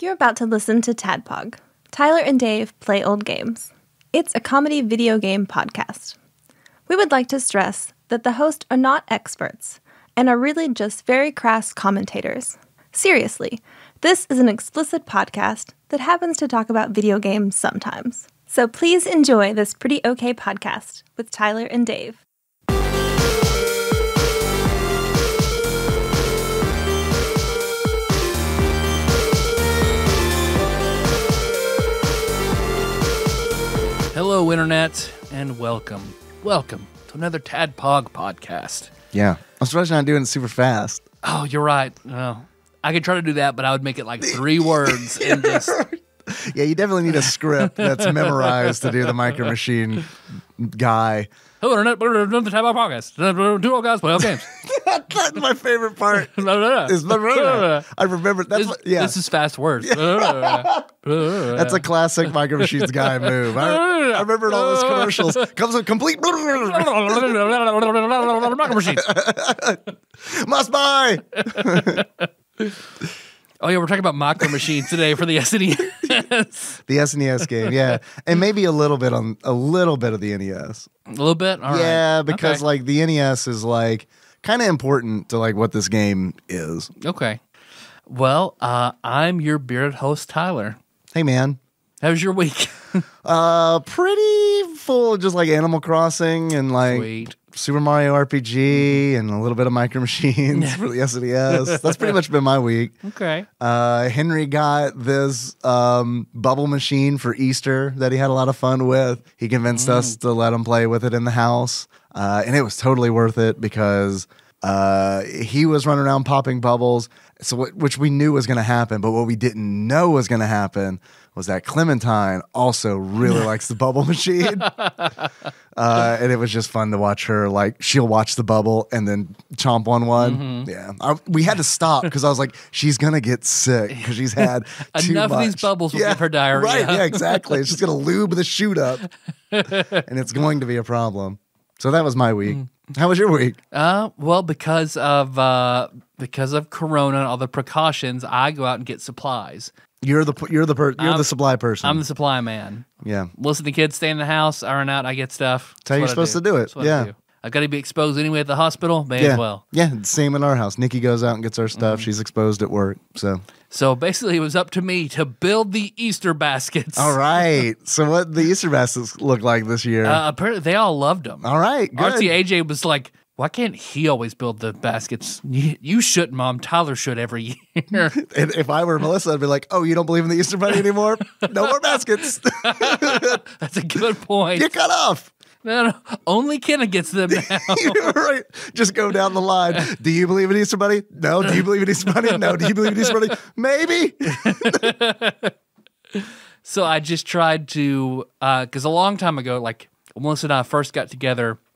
You're about to listen to Tadpog. Tyler and Dave play old games. It's a comedy video game podcast. We would like to stress that the hosts are not experts and are really just very crass commentators. Seriously, this is an explicit podcast that happens to talk about video games sometimes. So please enjoy this pretty okay podcast with Tyler and Dave. Hello, Internet, and welcome. Welcome to another Tad Pog podcast. Yeah. I'm surprised you not doing it super fast. Oh, you're right. Oh, I could try to do that, but I would make it like three words in this. Yeah, you definitely need a script that's memorized to do the micro machine guy. Hello, Internet. Another time our podcast. Do old guys play old games. that's my favorite part. is the I remember. That's this, my, yeah. This is fast words. that's a classic Micro Machines guy move. I, I remembered all those commercials. Comes with complete. Micro Machines. Must buy. Oh yeah, we're talking about Machler machines today for the SNES. the SNES game, yeah, and maybe a little bit on a little bit of the NES. A little bit, All yeah, right. because okay. like the NES is like kind of important to like what this game is. Okay, well, uh, I'm your bearded host, Tyler. Hey, man, how's your week? uh, pretty full, just like Animal Crossing and like. Sweet Super Mario RPG mm-hmm. and a little bit of Micro Machines for the SNES. That's pretty much been my week. Okay. Uh, Henry got this um, bubble machine for Easter that he had a lot of fun with. He convinced mm. us to let him play with it in the house, uh, and it was totally worth it because uh, he was running around popping bubbles, so w- which we knew was going to happen, but what we didn't know was going to happen was that Clementine also really likes the bubble machine. Uh, and it was just fun to watch her, like, she'll watch the bubble and then chomp on one. Mm -hmm. Yeah. I, we had to stop because I was like, she's going to get sick because she's had enough much. of these bubbles with yeah, her diarrhea. Right. Yeah, exactly. she's going to lube the shoot up and it's going to be a problem. So that was my week. Mm. How was your week? Uh, well, because of uh, because of Corona and all the precautions, I go out and get supplies. You're the you're the per, you're I'm, the supply person. I'm the supply man. Yeah. Listen to kids, stay in the house, iron out. I get stuff. That's how you're supposed do. to do it. yeah. I, do. I got to be exposed anyway at the hospital. May yeah. as well. Yeah. Same in our house. Nikki goes out and gets her stuff. Mm-hmm. She's exposed at work. So. So basically, it was up to me to build the Easter baskets. All right. so what the Easter baskets look like this year? Uh, apparently, they all loved them. All right. Good. Artsy AJ was like why can't he always build the baskets? You should, Mom. Tyler should every year. and if I were Melissa, I'd be like, oh, you don't believe in the Easter Bunny anymore? no more baskets. That's a good point. You cut off. No, no, only Kenna gets them now. right. Just go down the line. Do you believe in Easter Bunny? No. Do you believe in Easter Bunny? No. Do you believe in Easter Bunny? Maybe. so I just tried to, because uh, a long time ago, like Melissa and I first got together –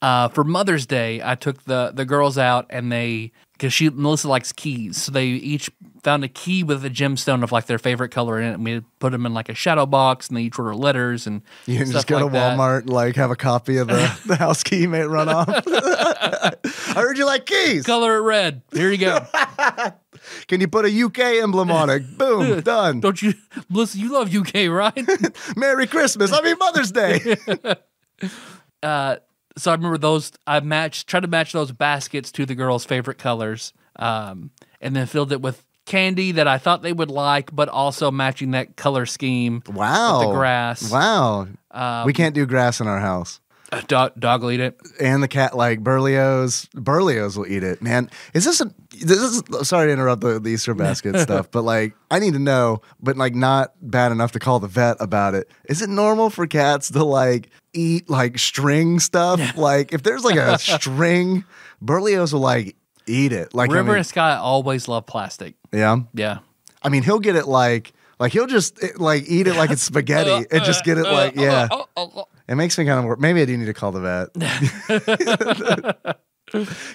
uh, for Mother's Day, I took the the girls out and they because she Melissa likes keys, so they each found a key with a gemstone of like their favorite color in it, and we put them in like a shadow box, and they each wrote letters and you can just go like to Walmart that. like have a copy of the, the house key mate run off. I heard you like keys. Color it red. Here you go. Can you put a UK emblem on it? Boom, done. Don't you, Melissa? You love UK, right? Merry Christmas. I mean Mother's Day. uh, so I remember those. I matched, tried to match those baskets to the girls' favorite colors, um, and then filled it with candy that I thought they would like, but also matching that color scheme. Wow, the grass. Wow, um, we can't do grass in our house. A dog, dog will eat it, and the cat like Berlioz. Berlioz will eat it. Man, is this a this is sorry to interrupt the, the Easter basket stuff, but like I need to know, but like not bad enough to call the vet about it. Is it normal for cats to like eat like string stuff? like if there's like a string, Berlioz will like eat it. Like River I mean, and Scott always love plastic. Yeah, yeah. I mean, he'll get it like like he'll just eh, like eat it like it's spaghetti and just get it like uh, uh, yeah. Uh, it makes me kind of work. Maybe I do need to call the vet.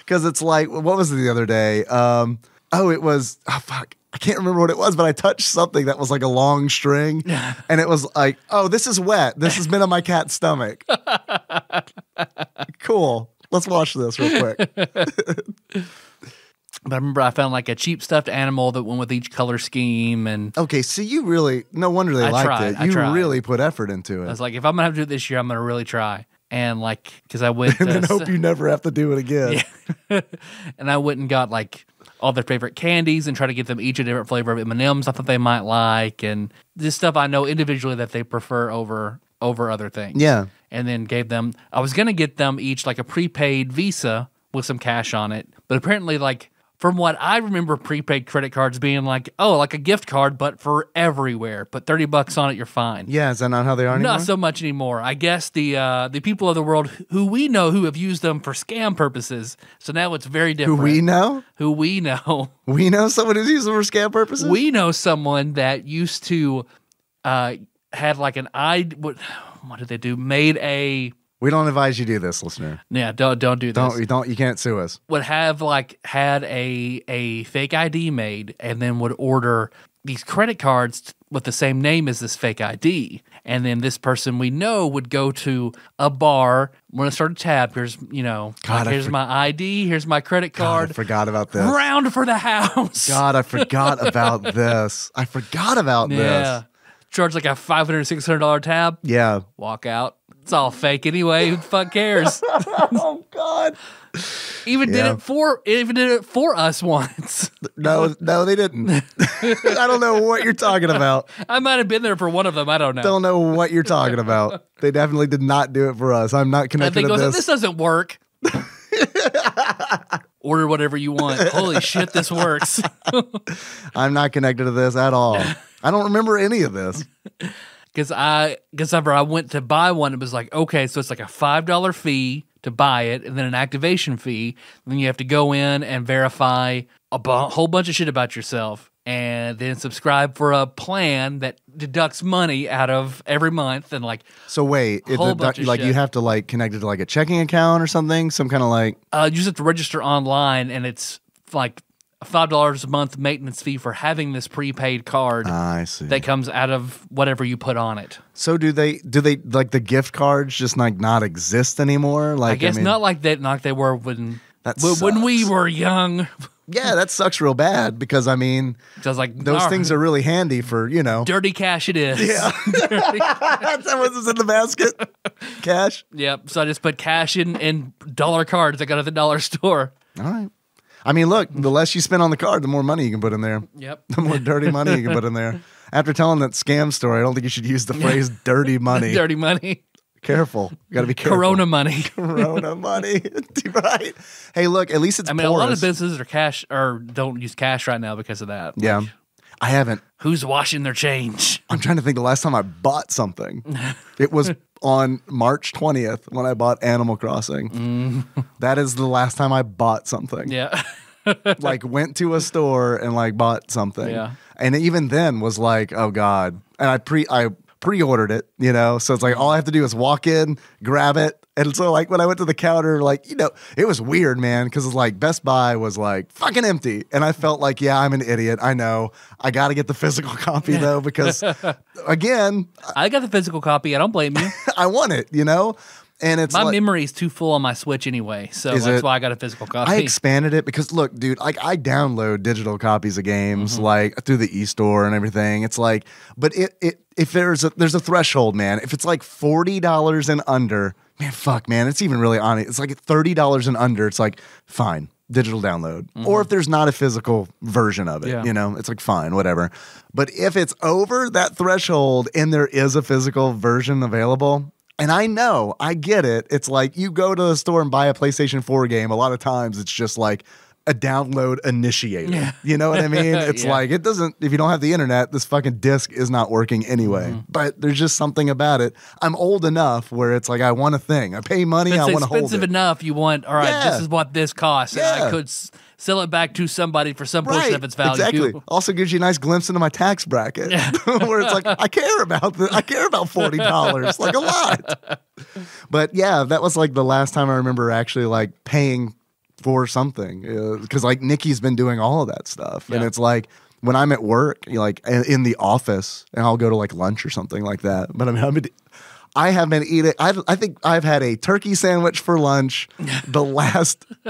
Because it's like, what was it the other day? Um, oh, it was, oh, fuck. I can't remember what it was, but I touched something that was like a long string. And it was like, oh, this is wet. This has been on my cat's stomach. cool. Let's wash this real quick. But I remember I found like a cheap stuffed animal that went with each color scheme and Okay, so you really no wonder they I liked tried, it. I You tried. really put effort into it. I was like, if I'm gonna have to do it this year, I'm gonna really try. And like, because I went and uh, hope you never have to do it again. and I went and got like all their favorite candies and try to get them each a different flavor of M&Ms I thought they might like and this stuff I know individually that they prefer over over other things. Yeah. And then gave them I was going to get them each like a prepaid Visa with some cash on it, but apparently like from what I remember prepaid credit cards being like, oh, like a gift card, but for everywhere. Put 30 bucks on it, you're fine. Yeah, is that not how they are anymore? Not so much anymore. I guess the uh, the people of the world who we know who have used them for scam purposes. So now it's very different. Who we know? Who we know. We know someone who's used them for scam purposes? We know someone that used to uh, had like an I, what, what did they do? Made a we don't advise you do this, listener. Yeah, don't don't do this. Don't you don't you can't sue us. Would have like had a a fake ID made and then would order these credit cards with the same name as this fake ID. And then this person we know would go to a bar, when I started tab, here's, you know, God, like, here's for- my ID, here's my credit card. God, I forgot about this. Round for the house. God, I forgot about this. I forgot about yeah. this. Charge like a $500, $600 tab. Yeah. Walk out it's all fake anyway. Who the fuck cares? oh God. Even yeah. did it for even did it for us once. No, no, they didn't. I don't know what you're talking about. I might have been there for one of them. I don't know. Don't know what you're talking about. They definitely did not do it for us. I'm not connected. to this. this doesn't work. Order whatever you want. Holy shit, this works. I'm not connected to this at all. I don't remember any of this because I because ever I went to buy one, it was like okay, so it's like a five dollar fee to buy it, and then an activation fee. Then you have to go in and verify a whole bunch of shit about yourself, and then subscribe for a plan that deducts money out of every month, and like so wait, it, bunch of like shit. you have to like connect it to like a checking account or something, some kind of like uh, you just have to register online, and it's like five dollars a month maintenance fee for having this prepaid card. Ah, I see. That comes out of whatever you put on it. So do they? Do they like the gift cards just like not exist anymore? Like I guess I mean, not like that. Not like they were when that sucks. when we were young. yeah, that sucks real bad because I mean, because like those things are really handy for you know, dirty cash it is. Yeah, that was in the basket. Cash. Yep. So I just put cash in in dollar cards I got at the dollar store. All right. I mean, look, the mm-hmm. less you spend on the card, the more money you can put in there. Yep. The more dirty money you can put in there. After telling that scam story, I don't think you should use the phrase dirty money. dirty money. Careful. You got to be careful. Corona money. Corona money. right. Hey, look, at least it's I mean, porous. a lot of businesses are cash or don't use cash right now because of that. Yeah. Like, I haven't. Who's washing their change? I'm trying to think the last time I bought something. it was on March 20th when I bought Animal Crossing. Mm. That is the last time I bought something. Yeah. like went to a store and like bought something. Yeah. And even then was like, oh God. And I pre I pre-ordered it, you know. So it's like all I have to do is walk in, grab it, and so, like, when I went to the counter, like, you know, it was weird, man, because it's like Best Buy was like fucking empty. And I felt like, yeah, I'm an idiot. I know. I got to get the physical copy, though, because again, I got the physical copy. I don't blame you. I want it, you know? And it's my like, memory is too full on my Switch anyway, so that's it, why I got a physical copy. I expanded it because look, dude, like I download digital copies of games mm-hmm. like through the e-store and everything. It's like, but it, it if there's a there's a threshold, man. If it's like forty dollars and under, man, fuck, man, it's even really on it. It's like thirty dollars and under. It's like fine, digital download, mm-hmm. or if there's not a physical version of it, yeah. you know, it's like fine, whatever. But if it's over that threshold and there is a physical version available. And I know, I get it. It's like you go to the store and buy a PlayStation 4 game. A lot of times it's just like, a download initiator. Yeah. You know what I mean? It's yeah. like it doesn't if you don't have the internet, this fucking disc is not working anyway. Mm. But there's just something about it. I'm old enough where it's like I want a thing. I pay money, it's I want to hold it. expensive enough you want, all right, yeah. this is what this costs. Yeah. I could sell it back to somebody for some portion right. of its value. Exactly. Also gives you a nice glimpse into my tax bracket. where it's like I care about this. I care about $40 like a lot. But yeah, that was like the last time I remember actually like paying for something because uh, like Nikki's been doing all of that stuff, yeah. and it's like when I'm at work, like in the office, and I'll go to like lunch or something like that. But I mean, I'm. I have been eating. I, I think I've had a turkey sandwich for lunch the last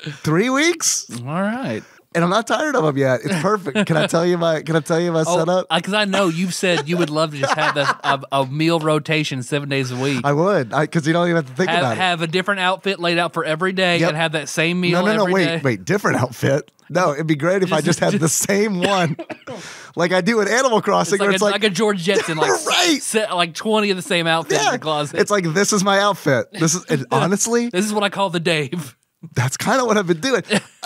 three weeks. All right and I'm not tired of them yet. It's perfect. Can I tell you my Can I tell you my oh, setup? Because I know you've said you would love to just have a, a, meal rotation seven days a week. I would, because you don't even have to think have, about it. Have a different outfit laid out for every day, yep. and have that same meal. No, no, no. wait, day. wait. Different outfit. No, it'd be great if just, I just had just, the same one, like I do in Animal Crossing. It's like, it's a, like, like a George Jetson, like right, set, like twenty of the same outfit yeah. in the closet. It's like this is my outfit. This is and honestly, this is what I call the Dave that's kind of what I've been doing.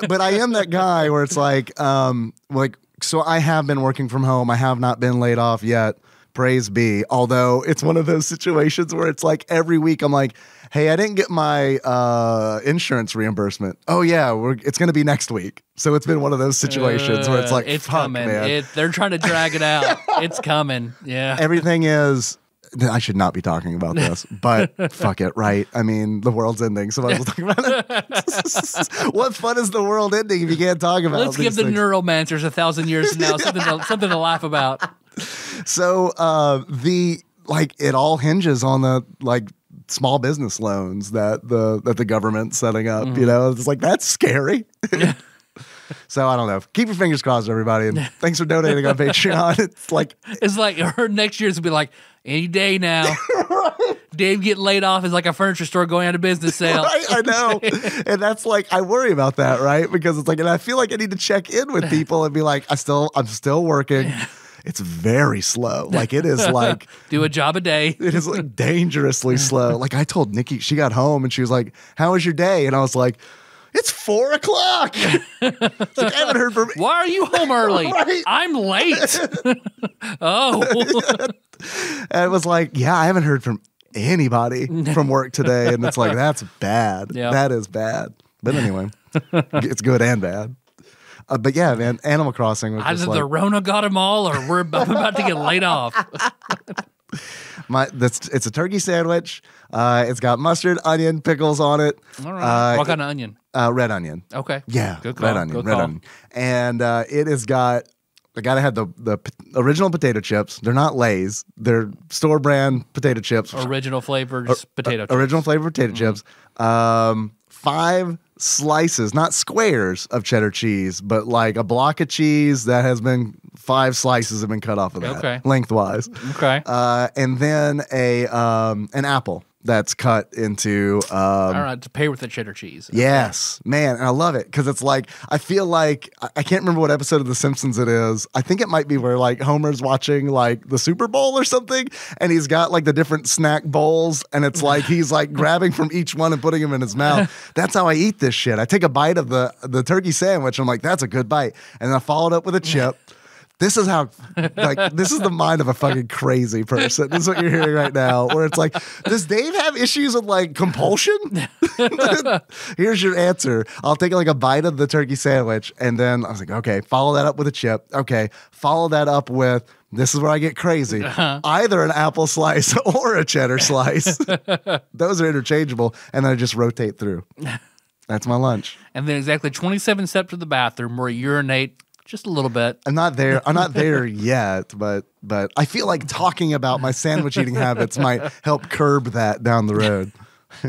but I am that guy where it's like, um, like, so I have been working from home. I have not been laid off yet. Praise be. Although it's one of those situations where it's like every week I'm like, hey, I didn't get my uh, insurance reimbursement. Oh yeah, it's going to be next week. So it's been one of those situations uh, where it's uh, like, it's coming. It, they're trying to drag it out. it's coming. Yeah. Everything is I should not be talking about this, but fuck it, right? I mean, the world's ending, so I will talk about it. what fun is the world ending if you can't talk about? Let's give the neuromancers a thousand years from now something to, something to laugh about. So uh, the like it all hinges on the like small business loans that the that the government's setting up. Mm-hmm. You know, it's like that's scary. So I don't know. Keep your fingers crossed, everybody. And thanks for donating on Patreon. It's like it's like her next year's will be like, any day now. right. Dave getting laid off is like a furniture store going out of business sale. Right, I know. and that's like I worry about that, right? Because it's like and I feel like I need to check in with people and be like, I still I'm still working. It's very slow. Like it is like do a job a day. It is like dangerously slow. Like I told Nikki, she got home and she was like, How was your day? And I was like, it's four o'clock. It's like, I haven't heard from. Why are you home early? right? I'm late. oh, and it was like, yeah, I haven't heard from anybody from work today. And it's like, that's bad. Yep. That is bad. But anyway, it's good and bad. Uh, but yeah, man, Animal Crossing. Was Either like, the Rona got them all, or we're about, to get laid off. My, that's it's a turkey sandwich. Uh, it's got mustard, onion, pickles on it. All right. Uh, what kind of onion? Uh, red onion. Okay. Yeah. Good call. Red onion. Good red call. onion. And uh, it has got the guy had the the original potato chips. They're not Lay's. They're store brand potato chips. Original flavored or, uh, potato. Uh, chips. Original flavored potato mm-hmm. chips. Um, five slices, not squares of cheddar cheese, but like a block of cheese that has been five slices have been cut off of that okay. lengthwise. Okay. Uh, and then a um, an apple that's cut into um, all right to pay with the cheddar cheese. Yes, man, and I love it because it's like I feel like I can't remember what episode of The Simpsons it is. I think it might be where like Homer's watching like the Super Bowl or something, and he's got like the different snack bowls, and it's like he's like grabbing from each one and putting them in his mouth. That's how I eat this shit. I take a bite of the the turkey sandwich. I'm like, that's a good bite, and I followed up with a chip. This is how, like, this is the mind of a fucking crazy person. This is what you're hearing right now, where it's like, does Dave have issues with like compulsion? Here's your answer. I'll take like a bite of the turkey sandwich. And then I was like, okay, follow that up with a chip. Okay, follow that up with, this is where I get crazy. Uh -huh. Either an apple slice or a cheddar slice. Those are interchangeable. And then I just rotate through. That's my lunch. And then exactly 27 steps to the bathroom where I urinate just a little bit. I'm not there. I'm not there yet, but but I feel like talking about my sandwich eating habits might help curb that down the road.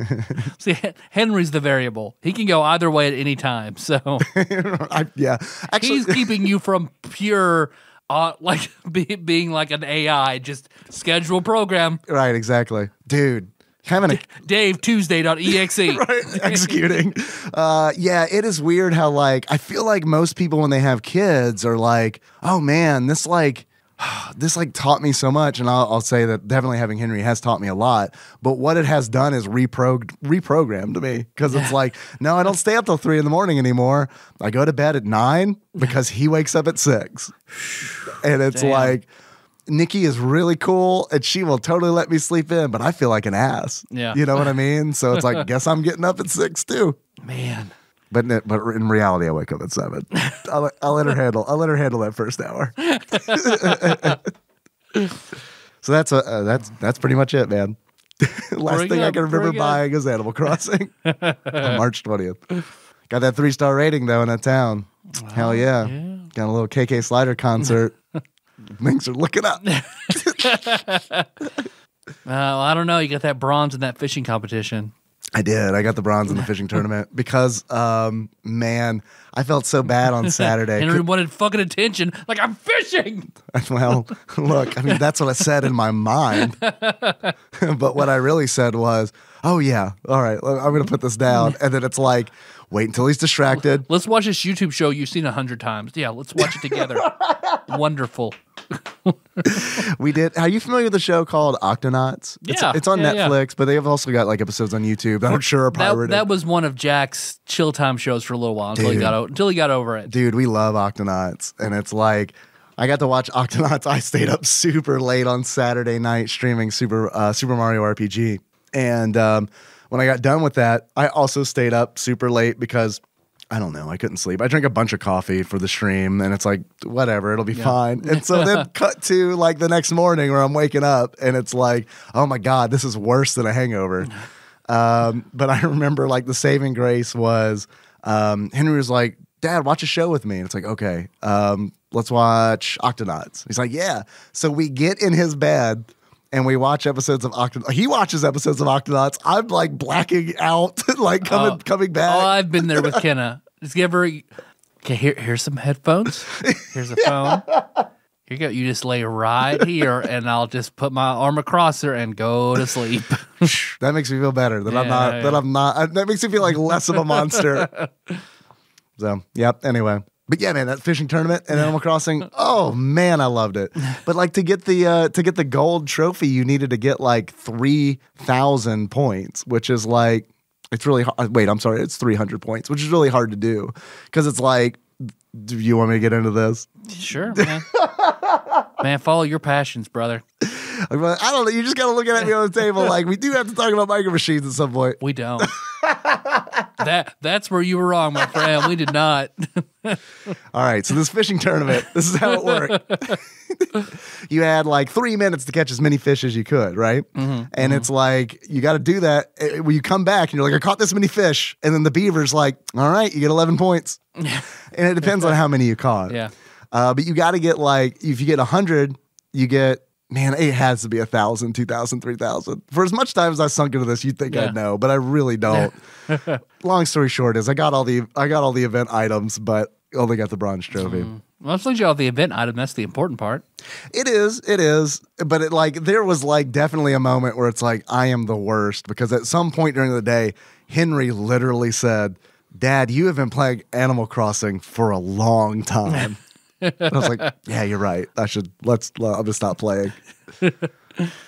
See, Henry's the variable. He can go either way at any time. So, I, yeah, Actually, he's keeping you from pure uh, like be, being like an AI, just schedule program. Right, exactly. Dude, having a Dave Tuesday.exe. right, executing. Uh, yeah, it is weird how like I feel like most people when they have kids are like, oh man, this like this like taught me so much and I'll, I'll, say that definitely having henry has taught me a lot but what it has done is reprog- reprogrammed me because it's like no i don't stay up till three in the morning anymore i go to bed at nine because he wakes up at six and it's Damn. like Nikki is really cool and she will totally let me sleep in, but I feel like an ass. Yeah. You know what I mean? So it's like, guess I'm getting up at six too. Man. But in, but in reality, I wake up at seven. i will let her handle. I'll let her handle that first hour. so that's a, uh, uh, that's that's pretty much it, man. Last bring thing up, I can remember buying up. is Animal Crossing on March twentieth. Got that three star rating though in that town. Wow, Hell yeah. yeah. Got a little KK Slider concert things are looking up. uh, well, I don't know. You got that bronze in that fishing competition. I did. I got the bronze in the fishing tournament because, um, man, I felt so bad on Saturday. Henry Could, wanted fucking attention. Like I'm fishing. Well, look, I mean, that's what I said in my mind. but what I really said was, oh yeah, all right, I'm gonna put this down, and then it's like, wait until he's distracted. Let's watch this YouTube show you've seen a hundred times. Yeah, let's watch it together. Wonderful. we did. Are you familiar with the show called Octonauts? It's, yeah, it's on yeah, Netflix, yeah. but they have also got like episodes on YouTube. I'm sure that, that, was one of Jack's chill time shows for a little while until dude, he got until he got over it. Dude, we love Octonauts, and it's like I got to watch Octonauts. I stayed up super late on Saturday night streaming Super uh, Super Mario RPG. And um, when I got done with that, I also stayed up super late because I don't know. I couldn't sleep. I drank a bunch of coffee for the stream, and it's like whatever, it'll be yeah. fine. And so then cut to like the next morning where I'm waking up, and it's like, oh my god, this is worse than a hangover. um, but I remember like the saving grace was um, Henry was like, Dad, watch a show with me. And it's like, okay, um, let's watch Octonauts. He's like, yeah. So we get in his bed and we watch episodes of Octonauts. He watches episodes of Octonauts. I'm like blacking out, like coming oh. coming back. Oh, I've been there with Kenna. Just give her. Okay, here, here's some headphones. Here's a phone. Here you go. You just lay right here, and I'll just put my arm across her and go to sleep. that makes me feel better that yeah, I'm not. Yeah. Uh, that I'm not. That makes me feel like less of a monster. so, yep. Anyway but yeah, man, that fishing tournament and yeah. Animal Crossing, oh man, I loved it. But like to get the uh, to get the gold trophy, you needed to get like three thousand points, which is like it's really hard. Uh, wait, I'm sorry, it's three hundred points, which is really hard to do because it's like, do you want me to get into this? Sure, man. man, follow your passions, brother. I don't know. You just got to look at me on the table. Like we do have to talk about micro machines at some point. We don't. that that's where you were wrong, my friend. We did not. All right, so this fishing tournament, this is how it worked. you had like three minutes to catch as many fish as you could, right? Mm-hmm, and mm-hmm. it's like you got to do that. It, eh, eh, when you come back and you're like, I caught this many fish, and then the beaver's like, All right, you get 11 points, and it depends on how many you caught. Yeah, uh, but you got to get like if you get 100, you get man, it has to be a thousand, two thousand, three thousand. For as much time as I sunk into this, you'd think yeah. I'd know, but I really don't. Long story short is I got all the I got all the event items, but only got the bronze trophy. Mm. Well, as you all the event item, that's the important part. It is, it is, but it like there was like definitely a moment where it's like I am the worst because at some point during the day, Henry literally said, "Dad, you have been playing Animal Crossing for a long time." and I was like, yeah, you're right. I should let's. I'm gonna stop playing. and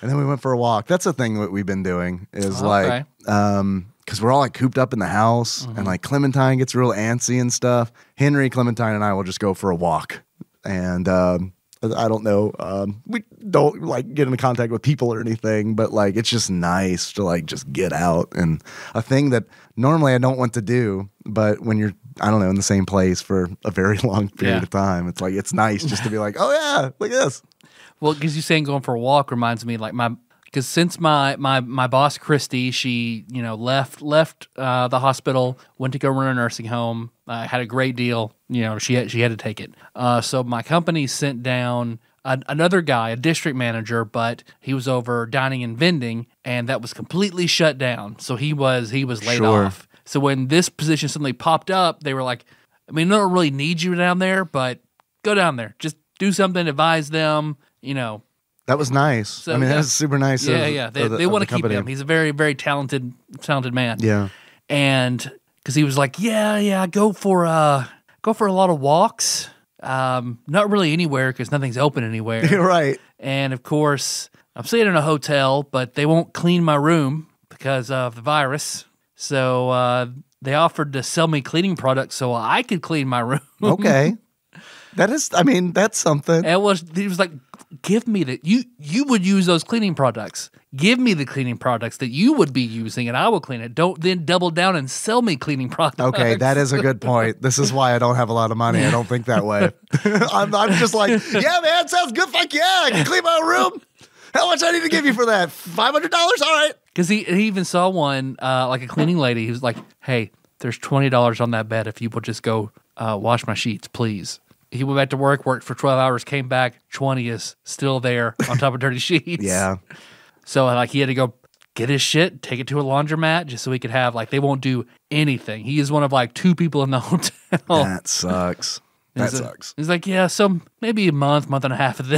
then we went for a walk. That's the thing that we've been doing is like, um, because we're all like cooped up in the house, mm-hmm. and like Clementine gets real antsy and stuff. Henry, Clementine, and I will just go for a walk, and um, I don't know. Um, we don't like get into contact with people or anything, but like it's just nice to like just get out and a thing that normally I don't want to do, but when you're I don't know, in the same place for a very long period yeah. of time. It's like it's nice just to be like, oh yeah, look at this. Well, because you saying going for a walk reminds me like my because since my my my boss Christy, she you know left left uh, the hospital, went to go run a nursing home. Uh, had a great deal, you know. She had, she had to take it. Uh, so my company sent down another guy, a district manager, but he was over dining and vending, and that was completely shut down. So he was he was laid sure. off. So when this position suddenly popped up, they were like, I mean, I don't really need you down there, but go down there. Just do something, advise them, you know. That was nice. So, I mean, yeah. that was super nice. Yeah, of, yeah. They, the, they want to the keep him. He's a very, very talented, talented man. Yeah. And because he was like, yeah, yeah, go for a uh, go for a lot of walks. Um, not really anywhere because nothing's open anywhere. right. And of course, I'm staying in a hotel, but they won't clean my room because of the virus. So uh, they offered to sell me cleaning products so I could clean my room. okay. That is, I mean, that's something. It was, he was like, give me the, you, you would use those cleaning products. Give me the cleaning products that you would be using and I will clean it. Don't then double down and sell me cleaning products. Okay. That is a good point. this is why I don't have a lot of money. I don't think that way. I'm, I'm just like, yeah, man, sounds good. Fuck yeah. I can clean my room. How much I need to give you for that? $500? All right. Because he, he even saw one, uh, like a cleaning lady who's like, hey, there's $20 on that bed if you will just go uh, wash my sheets, please. He went back to work, worked for 12 hours, came back, 20 is still there on top of dirty sheets. yeah. So, like, he had to go get his shit, take it to a laundromat just so he could have, like, they won't do anything. He is one of, like, two people in the hotel. That sucks. That he's sucks. A, he's like, yeah, so maybe a month, month and a half of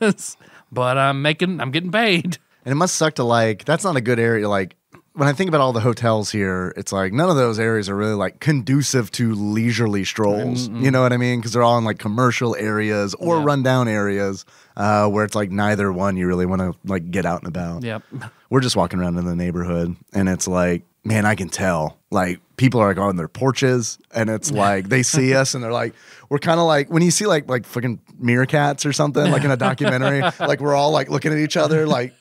this, but I'm making, I'm getting paid. And it must suck to like that's not a good area. Like when I think about all the hotels here, it's like none of those areas are really like conducive to leisurely strolls. Mm-mm. You know what I mean? Because they're all in like commercial areas or yeah. rundown areas uh, where it's like neither one you really want to like get out and about. Yep. We're just walking around in the neighborhood and it's like, man, I can tell. Like people are like on their porches and it's like they see us and they're like we're kind of like when you see like like fucking meerkats or something like in a documentary like we're all like looking at each other like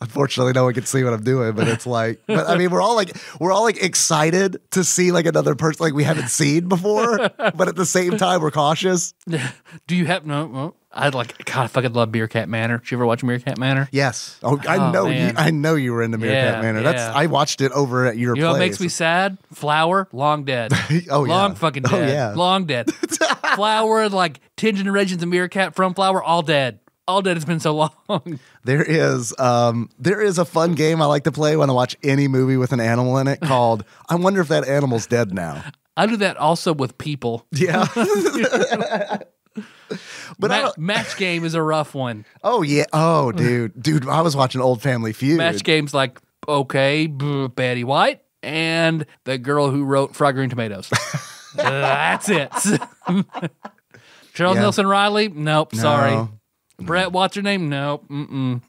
Unfortunately, no one can see what I'm doing, but it's like, but I mean, we're all like, we're all like excited to see like another person like we haven't seen before, but at the same time, we're cautious. Do you have no? Well, I like God. I fucking love Meerkat Manor. Did you ever watch Meerkat Manor? Yes. Oh, I oh, know. You, I know you were into Meerkat yeah, Manor. That's yeah. I watched it over at your. You know place. what makes me sad? Flower, long dead. oh long fucking dead. Oh, yeah. Long oh, dead. Flower, like Tingen and Regions and Meerkat from Flower, all dead all dead. It's been so long. There is um, there is a fun game I like to play when I watch any movie with an animal in it called I wonder if that animal's dead now. I do that also with people. Yeah. but Ma- match game is a rough one. Oh yeah. Oh dude, dude, I was watching Old Family Feud. Match games like okay, Betty White and the girl who wrote Frog Green Tomatoes. That's it. Charles yeah. Nelson Riley? Nope, no. sorry. Brett, what's your name? No. Mm-mm.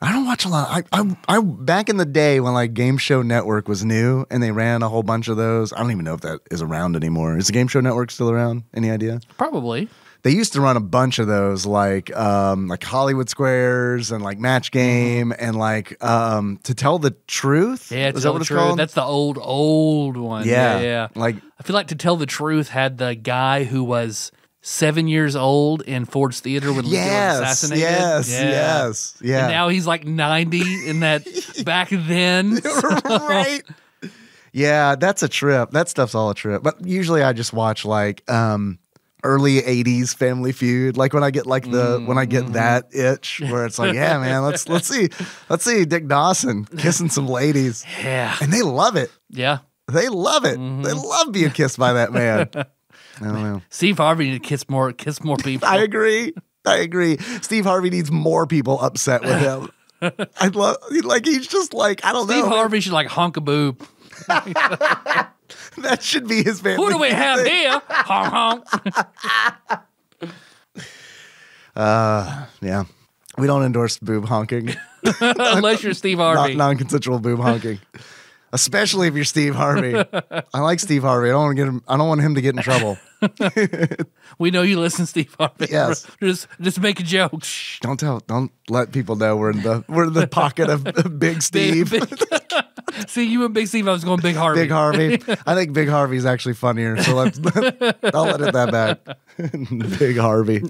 I don't watch a lot. I, I, I, back in the day when like Game Show Network was new and they ran a whole bunch of those. I don't even know if that is around anymore. Is the Game Show Network still around? Any idea? Probably. They used to run a bunch of those, like um, like Hollywood Squares and like Match mm-hmm. Game and like um, To Tell the Truth. Yeah, is that what it's truth. called? That's the old old one. Yeah. yeah, yeah. Like I feel like To Tell the Truth had the guy who was seven years old in Ford's Theater when Lincoln yes, was assassinated. Yes, yeah. yes, yeah. And now he's like 90 in that back then. right. Yeah, that's a trip. That stuff's all a trip. But usually I just watch like um early 80s family feud like when i get like the mm, when i get mm-hmm. that itch where it's like yeah man let's let's see let's see dick dawson kissing some ladies yeah and they love it yeah they love it mm-hmm. they love being kissed by that man I don't know. Steve Harvey needs to kiss more kiss more people. I agree. I agree. Steve Harvey needs more people upset with him. I love like he's just like I don't Steve know. Steve Harvey should like honk a boob. that should be his family. Who do we have here? honk honk. uh, yeah. We don't endorse boob honking. Unless you're Steve Harvey. non-consensual boob honking especially if you're Steve Harvey. I like Steve Harvey. I don't want to get him. I don't want him to get in trouble. we know you listen, Steve Harvey. Yes, just just make a joke. Shh. Don't tell. Don't let people know we're in the we're in the pocket of Big Steve. Big, big. See, you and Big Steve, I was going Big Harvey. Big Harvey. I think Big Harvey's actually funnier, so let's, I'll edit that back. Big Harvey.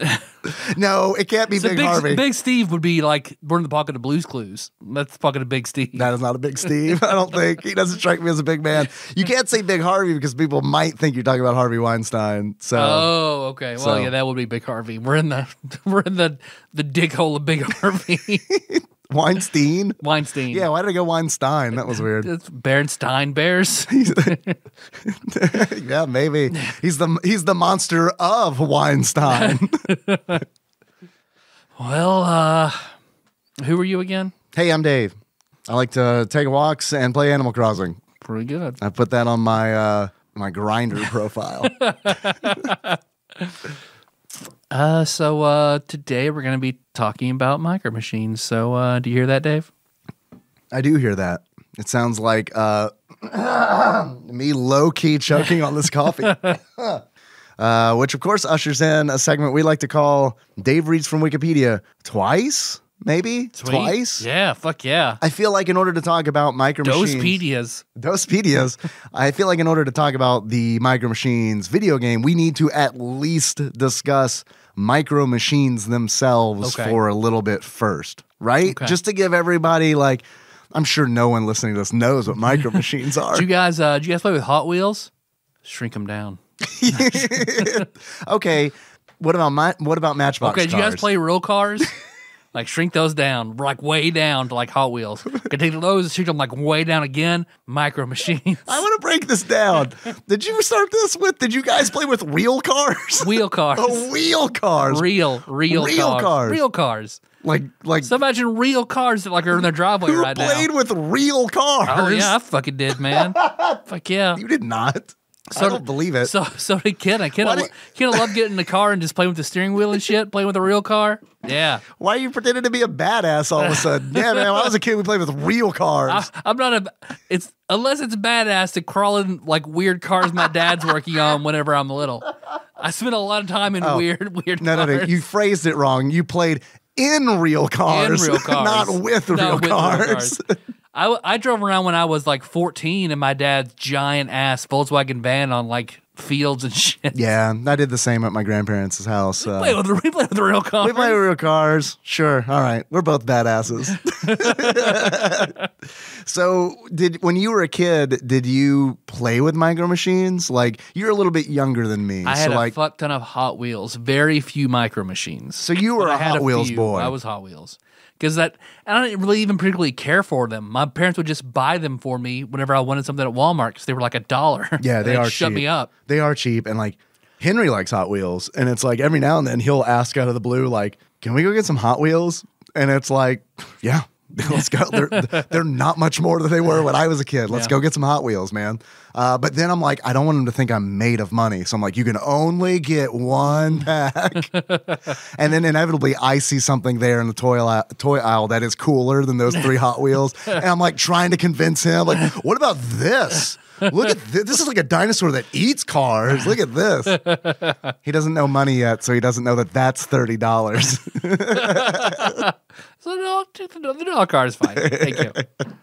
No, it can't be so Big, Big, Harvey. Big Steve would be like we're in the pocket of Blues Clues. That's pocket of Big Steve. That is not a Big Steve. I don't think he doesn't strike me as a big man. You can't say Big Harvey because people might think you're talking about Harvey Weinstein. So oh, okay. Well, so. yeah, that would be Big Harvey. We're in the we're in the the dig hole of Big Harvey. Weinstein? Weinstein. Yeah, why did I go Weinstein? That was weird. It's Bernstein Bears. yeah, maybe. He's the he's the monster of Weinstein. well, uh who are you again? Hey, I'm Dave. I like to take walks and play Animal Crossing. Pretty good. I put that on my uh my grinder profile. Uh, so uh, today we're going to be talking about micro machines. So uh, do you hear that, Dave? I do hear that. It sounds like uh, me low key choking on this coffee, uh, which of course ushers in a segment we like to call Dave Reads from Wikipedia twice maybe Sweet. twice. Yeah, fuck yeah. I feel like in order to talk about micro machines, Dospedias. Dosepedias. I feel like in order to talk about the micro machines video game, we need to at least discuss micro machines themselves Okay. for a little bit first, right? Okay. Just to give everybody like. I'm sure no one listening to this knows what micro machines are. do you guys, uh, do you guys play with Hot Wheels? Shrink them down. okay, what about my what about Matchbox? Okay, did you guys play real cars? Like shrink those down, like way down to like Hot Wheels. Could take those, shoot them like way down again. Micro machines. I want to break this down. Did you start this with? Did you guys play with real cars? Wheel cars. oh, wheel cars. Real, real, real cars. cars. Real cars. Like, like. So imagine real cars that like are in their driveway right now. played with real cars? Oh yeah, I fucking did, man. Fuck yeah. You did not. So I don't believe it. So so did Kenna. Kenna, did, Kenna loved getting in the car and just playing with the steering wheel and shit, playing with a real car. Yeah. Why are you pretending to be a badass all of a sudden? yeah, man. When I was a kid, we played with real cars. I, am not a. It's unless it's badass to crawl in like weird cars my dad's working on whenever I'm little. I spent a lot of time in oh, weird weird. No, cars. no, no. You phrased it wrong. You played in real cars, in real cars. not with, real, with cars. real cars. I, I drove around when I was like 14 in my dad's giant ass Volkswagen van on like fields and shit. Yeah, I did the same at my grandparents' house. Uh, play with, we play with real cars. We play with real cars. Sure. All right. We're both badasses. so, did when you were a kid, did you play with micro machines? Like you're a little bit younger than me. I had so a like, fuck ton of Hot Wheels. Very few micro machines. So you were a Hot a Wheels few. boy. I was Hot Wheels because that I didn't really even particularly care for them. My parents would just buy them for me whenever I wanted something at Walmart because they were like a dollar. Yeah, they are. Shut cheap. me up. They are cheap. And like Henry likes Hot Wheels. And it's like every now and then he'll ask out of the blue, like, can we go get some Hot Wheels? And it's like, yeah, let's go. They're, they're not much more than they were when I was a kid. Let's yeah. go get some Hot Wheels, man. Uh, but then I'm like, I don't want them to think I'm made of money. So I'm like, you can only get one pack. and then inevitably, I see something there in the toy, li- toy aisle that is cooler than those three Hot Wheels. and I'm like trying to convince him, like, what about this? Look at this. This is like a dinosaur that eats cars. Look at this. He doesn't know money yet, so he doesn't know that that's thirty dollars. so no, the doll car is fine. Thank you.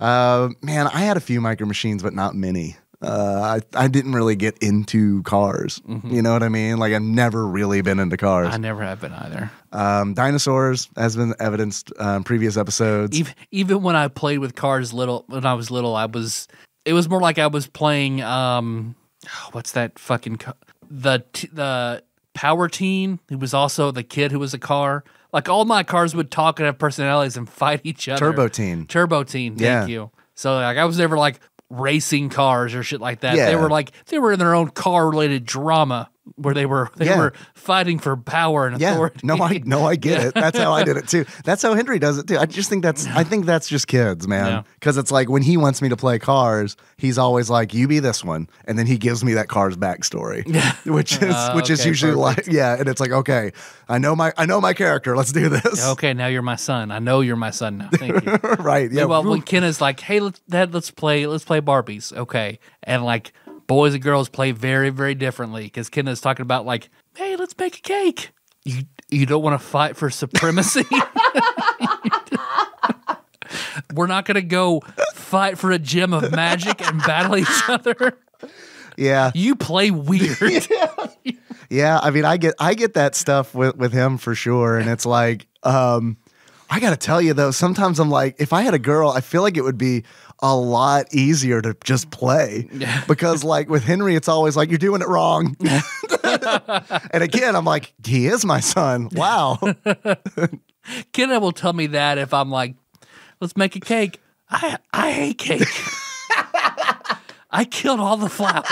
Uh, man, I had a few micro machines, but not many. Uh, I, I didn't really get into cars. Mm-hmm. You know what I mean? Like I've never really been into cars. I never have been either. Um, dinosaurs has been evidenced um, previous episodes. Even, even when I played with cars little when I was little, I was it was more like I was playing um what's that fucking the the power team who was also the kid who was a car like all my cars would talk and have personalities and fight each other turbo team turbo team thank yeah. you so like i was never like racing cars or shit like that yeah. they were like they were in their own car related drama where they were they yeah. were fighting for power and authority. Yeah. No, I no, I get yeah. it. That's how I did it too. That's how Henry does it too. I just think that's I think that's just kids, man. Because it's like when he wants me to play cars, he's always like, "You be this one," and then he gives me that car's backstory, yeah. which is uh, which okay, is usually perfect. like yeah, and it's like okay, I know my I know my character. Let's do this. Okay, now you're my son. I know you're my son now. Thank you. right. Yeah. Well, when Ken is like, "Hey, let's that, let's play let's play Barbies," okay, and like boys and girls play very, very differently. Because Kenna's talking about like, hey, let's make a cake. You you don't want to fight for supremacy. We're not going to go fight for a gem of magic and battle each other. Yeah, you play weird. yeah. yeah, I mean, I get I get that stuff with with him for sure, and it's like. um I gotta tell you though, sometimes I'm like, if I had a girl, I feel like it would be a lot easier to just play yeah. because like with Henry it's always like you're doing it wrong. and again I'm like he is my son. Wow. Kenna will tell me that if I'm like let's make a cake. I I hate cake. I killed all the flour.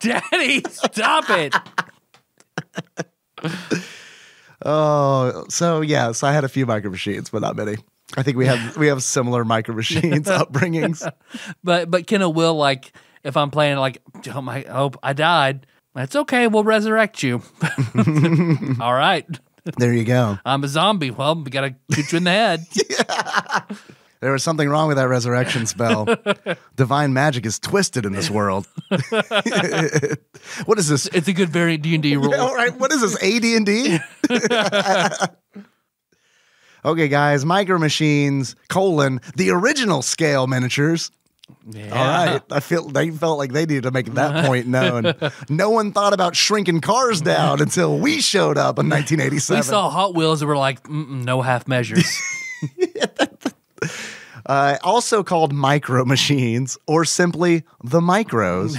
Daddy, stop it. oh, so yes, I had a few micro machines, but not many. I think we have we have similar micro machines upbringings. But but Kenna will like if I'm playing like oh my oh I died. That's okay. We'll resurrect you. All right. There you go. I'm a zombie. Well, we gotta shoot you in the head. yeah. There was something wrong with that resurrection spell. Divine magic is twisted in this world. what is this? It's a good variant D and D rule. All right. What is this? AD and D okay, guys, Micro Machines, colon, the original scale miniatures. Yeah. All right. I feel they felt like they needed to make that point known. no one thought about shrinking cars down until we showed up in 1987. We saw Hot Wheels and were like, no half measures. uh, also called micro machines or simply the micros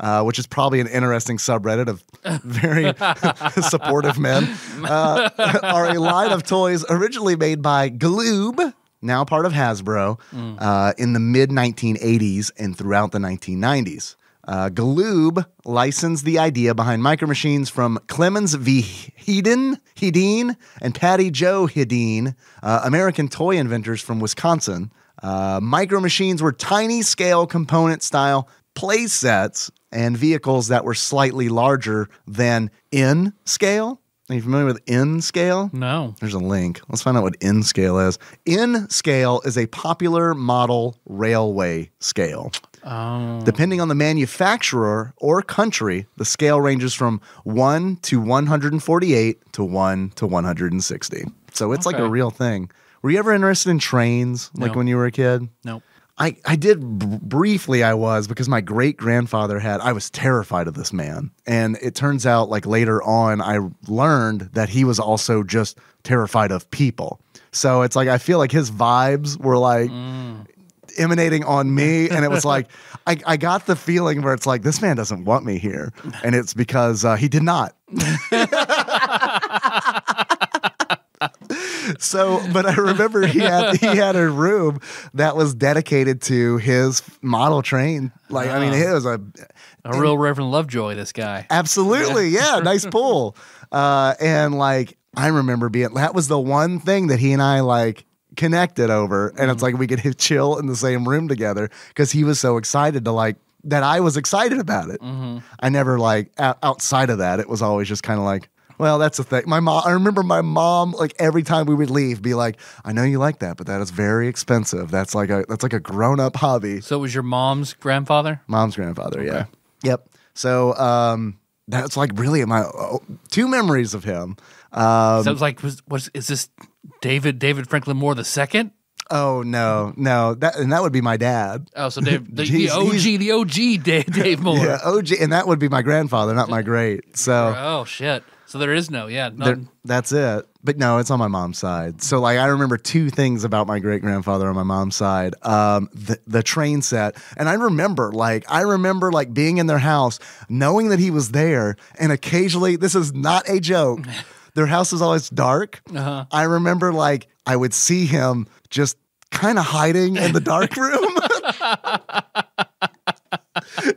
uh, which is probably an interesting subreddit of very supportive men, uh, are a line of toys originally made by Gloob, now part of Hasbro, mm. uh, in the mid 1980s and throughout the 1990s. Uh, Galoob licensed the idea behind Micro Machines from Clemens V. Hedin, Hedin and Patty Joe Hedin, uh, American toy inventors from Wisconsin. Uh, micro Machines were tiny scale component style play sets and vehicles that were slightly larger than N scale. Are you familiar with N scale? No. There's a link. Let's find out what N scale is. N scale is a popular model railway scale. Oh. Depending on the manufacturer or country, the scale ranges from 1 to 148 to 1 to 160. So it's okay. like a real thing. Were you ever interested in trains like no. when you were a kid? Nope. I, I did briefly, I was because my great grandfather had, I was terrified of this man. And it turns out, like later on, I learned that he was also just terrified of people. So it's like, I feel like his vibes were like mm. emanating on me. And it was like, I, I got the feeling where it's like, this man doesn't want me here. And it's because uh, he did not. so, but I remember he had he had a room that was dedicated to his model train. Like, I mean, ah. it was a a real Reverend Lovejoy. This guy, absolutely, yeah, yeah nice pull. Uh, and like, I remember being that was the one thing that he and I like connected over, and it's mm-hmm. like we could chill in the same room together because he was so excited to like that I was excited about it. Mm-hmm. I never like outside of that. It was always just kind of like well, that's the thing. My mom. I remember my mom like every time we would leave, be like, "I know you like that, but that is very expensive. That's like a that's like a grown up hobby." So was your mom's grandfather? Mom's grandfather. Okay. Yeah. Yep. So um, that's like really my oh, two memories of him. Um, so it was like, was, was is this David David Franklin Moore the second? Oh no, no, that and that would be my dad. Oh, so Dave, the, the OG, the OG Dave, Dave Moore. Yeah, OG, and that would be my grandfather, not my great. So, oh shit. So there is no, yeah. There, that's it. But no, it's on my mom's side. So like I remember two things about my great grandfather on my mom's side. Um, the, the train set, and I remember like I remember like being in their house, knowing that he was there, and occasionally this is not a joke. their house is always dark. Uh-huh. I remember like I would see him just kind of hiding in the dark room.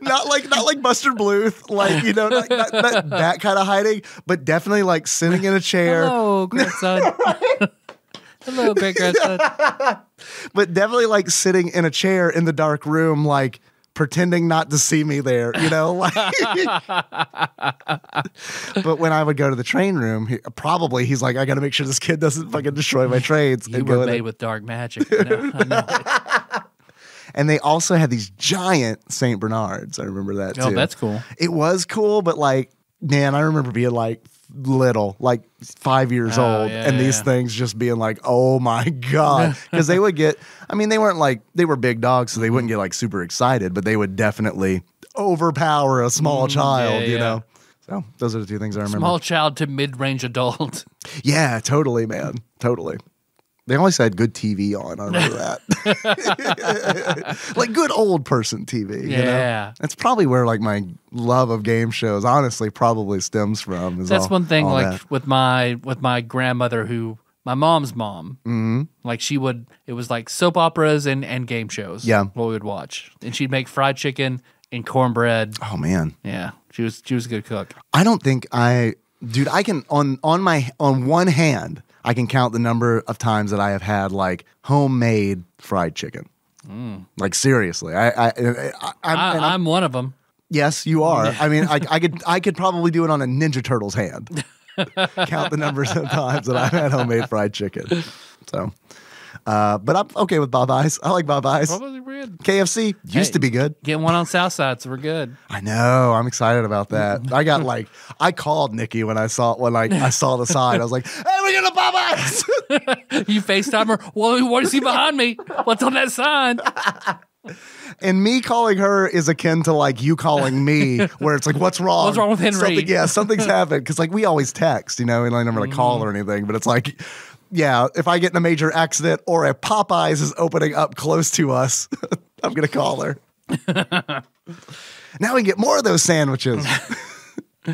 not like not like Buster Bluth, like you know, not, not, not that kind of hiding, but definitely like sitting in a chair. Oh, grandson. Hello, great grandson. but definitely like sitting in a chair in the dark room, like pretending not to see me there, you know? but when I would go to the train room, he, probably he's like, I got to make sure this kid doesn't fucking destroy my trains. You and were made with dark magic. I know, I know. And they also had these giant St. Bernards. I remember that oh, too. Oh, that's cool. It was cool, but like, man, I remember being like little, like five years oh, old, yeah, and yeah, these yeah. things just being like, oh my God. Because they would get, I mean, they weren't like, they were big dogs, so they wouldn't get like super excited, but they would definitely overpower a small mm, child, you know? So those are the two things I remember. Small child to mid range adult. yeah, totally, man. Totally. They always had good TV on. I remember that, like good old person TV. Yeah, you know? that's probably where like my love of game shows, honestly, probably stems from. that's all, one thing. Like that. with my with my grandmother, who my mom's mom, mm-hmm. like she would. It was like soap operas and and game shows. Yeah, what we would watch, and she'd make fried chicken and cornbread. Oh man, yeah, she was she was a good cook. I don't think I, dude. I can on on my on one hand. I can count the number of times that I have had like homemade fried chicken. Mm. Like seriously, I, I, I, am I'm one of them. Yes, you are. I mean, I, I could I could probably do it on a Ninja Turtle's hand. count the numbers of times that I've had homemade fried chicken. So uh, but I'm okay with Bob-Eyes. I like Bob-Eyes. good. KFC used hey, to be good. Get one on Southside, so we're good. I know. I'm excited about that. I got like, I called Nikki when I saw when like I saw the sign. I was like, "Hey, we're gonna Bob-Eyes." you Facetime her. Well, what is he behind me? What's on that sign? and me calling her is akin to like you calling me, where it's like, what's wrong? What's wrong with Henry? Something, yeah, something's happened because like we always text, you know, and I never like mm. call mm-hmm. or anything, but it's like yeah, if I get in a major accident or a Popeyes is opening up close to us, I'm gonna call her. now we get more of those sandwiches.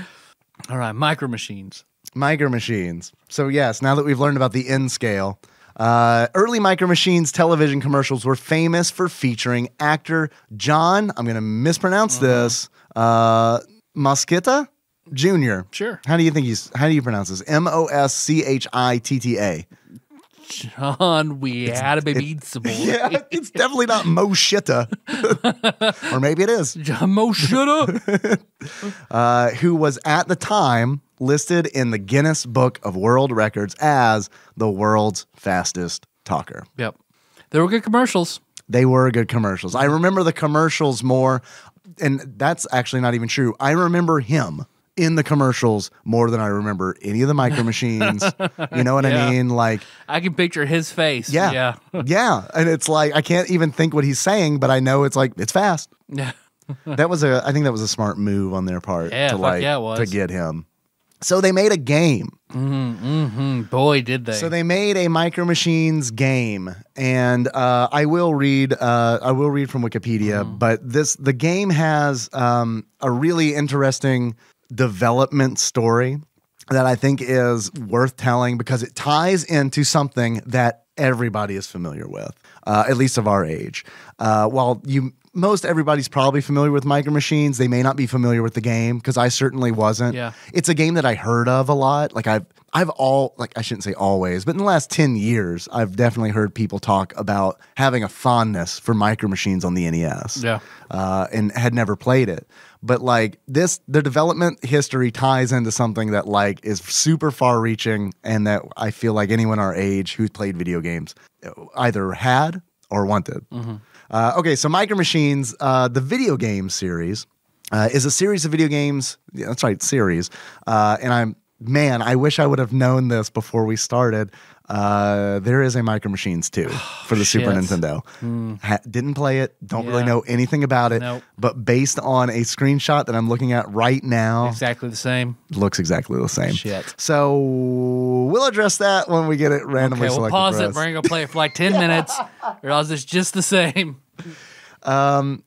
All right, micro machines. Micro machines. So yes, now that we've learned about the N scale, uh, early Micro Machines television commercials were famous for featuring actor John, I'm going to mispronounce uh-huh. this, uh, Mosquita? Junior. Sure. How do you think he's? How do you pronounce this? M O S C H I T T A. John, we it's, had a baby it, Yeah, it's definitely not Mo or maybe it is. John Mo uh, who was at the time listed in the Guinness Book of World Records as the world's fastest talker. Yep. There were good commercials. They were good commercials. I remember the commercials more, and that's actually not even true. I remember him in the commercials more than I remember any of the micro machines. you know what yeah. I mean? Like I can picture his face. Yeah. Yeah. yeah. And it's like I can't even think what he's saying, but I know it's like it's fast. Yeah. that was a I think that was a smart move on their part yeah, to like yeah, to get him. So they made a game. Mm-hmm, mm-hmm. Boy, did they! So they made a Micro Machines game, and uh, I will read. Uh, I will read from Wikipedia, mm. but this the game has um, a really interesting development story that I think is worth telling because it ties into something that everybody is familiar with, uh, at least of our age. Uh, while you most everybody's probably familiar with micro machines they may not be familiar with the game because i certainly wasn't yeah. it's a game that i heard of a lot like i've i've all like i shouldn't say always but in the last 10 years i've definitely heard people talk about having a fondness for micro machines on the nes yeah. Uh, and had never played it but like this the development history ties into something that like is super far reaching and that i feel like anyone our age who's played video games either had or wanted mm -hmm. uh, okay so micro machines uh, the video game series uh, is a series of video games yeah, that's right series uh, and i'm man i wish i would have known this before we started uh, there is a Micro Machines too for the Super Nintendo. Mm. Ha- didn't play it. Don't yeah. really know anything about it. Nope. But based on a screenshot that I'm looking at right now, exactly the same. Looks exactly the same. Shit. So we'll address that when we get it randomly okay, selected. We'll pause it. We're gonna play it for like ten minutes. Realize it's just the same. Um,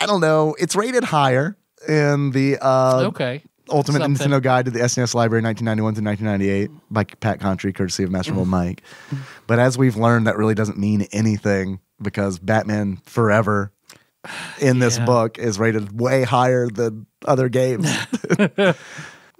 I don't know. It's rated higher in the uh, okay Ultimate Nintendo Guide to the SNES Library, 1991 to 1998, by Pat Contry, courtesy of Masterful Mike. But as we've learned, that really doesn't mean anything because Batman Forever in this yeah. book is rated way higher than other games.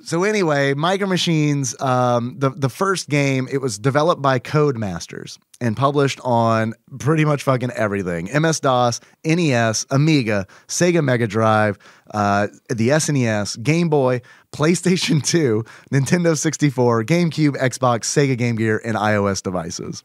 so anyway, Micro Machines, um, the the first game, it was developed by Codemasters and published on pretty much fucking everything: MS DOS, NES, Amiga, Sega Mega Drive, uh, the SNES, Game Boy, PlayStation Two, Nintendo sixty four, GameCube, Xbox, Sega Game Gear, and iOS devices.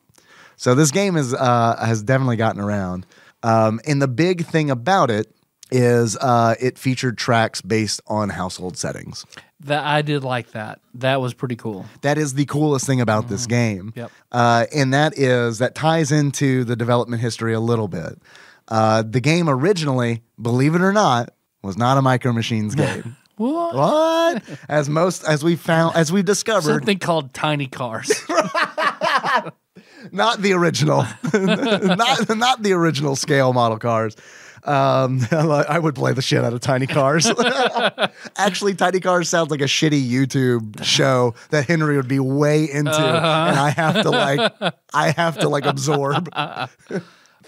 So this game is uh, has definitely gotten around. Um, and the big thing about it is uh, it featured tracks based on household settings that I did like that. That was pretty cool. That is the coolest thing about this mm-hmm. game. Yep. Uh, and that is that ties into the development history a little bit. Uh, the game originally, believe it or not, was not a Micro Machines game. what? What? As most as we found as we discovered something called tiny cars. not the original. not not the original scale model cars. Um, I would play the shit out of Tiny Cars. Actually, Tiny Cars sounds like a shitty YouTube show that Henry would be way into, uh-huh. and I have to like, I have to like absorb. Have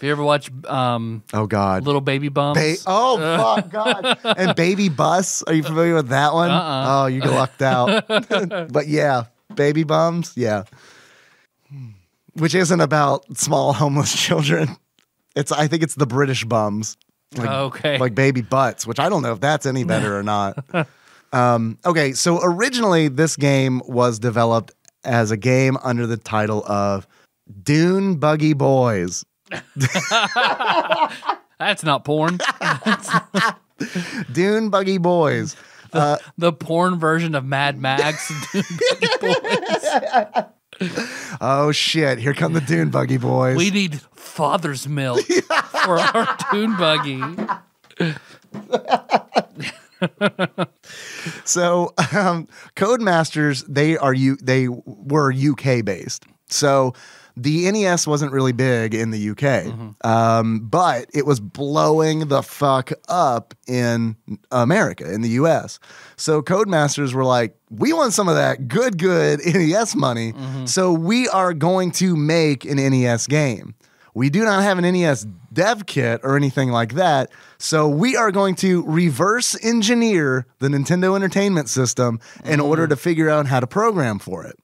you ever watched? Um, oh God, Little Baby Bumps. Ba- oh uh. fuck God, and Baby Bus. Are you familiar with that one? Uh-uh. Oh, you lucked out. but yeah, Baby Bums. Yeah, which isn't about small homeless children. It's I think it's the British bums. Like, okay. Like baby butts, which I don't know if that's any better or not. um, okay, so originally this game was developed as a game under the title of Dune Buggy Boys. that's not porn. Dune Buggy Boys. The, uh, the porn version of Mad Max. Dune Buggy Boys oh shit! Here come the dune buggy boys. We need father's milk for our dune buggy. so, um, Codemasters they are you they were UK based. So the NES wasn't really big in the UK, mm-hmm. um, but it was blowing the fuck up in America, in the US. So Codemasters were like, we want some of that good, good NES money. Mm-hmm. So we are going to make an NES game. We do not have an NES dev kit or anything like that. So we are going to reverse engineer the Nintendo Entertainment System in mm-hmm. order mm. to figure out how to program for it.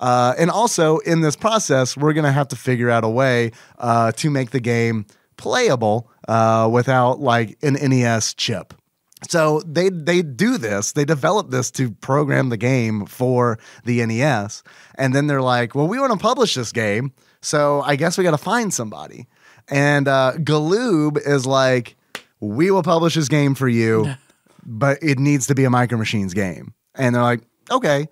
Uh, and also, in this process, we're going to have to figure out a way uh, to make the game playable uh, without like an NES chip. So they they do this. They develop this to program the game for the NES, and then they're like, "Well, we want to publish this game, so I guess we got to find somebody." And uh, Galoob is like, "We will publish this game for you, but it needs to be a Micro Machines game." And they're like, "Okay."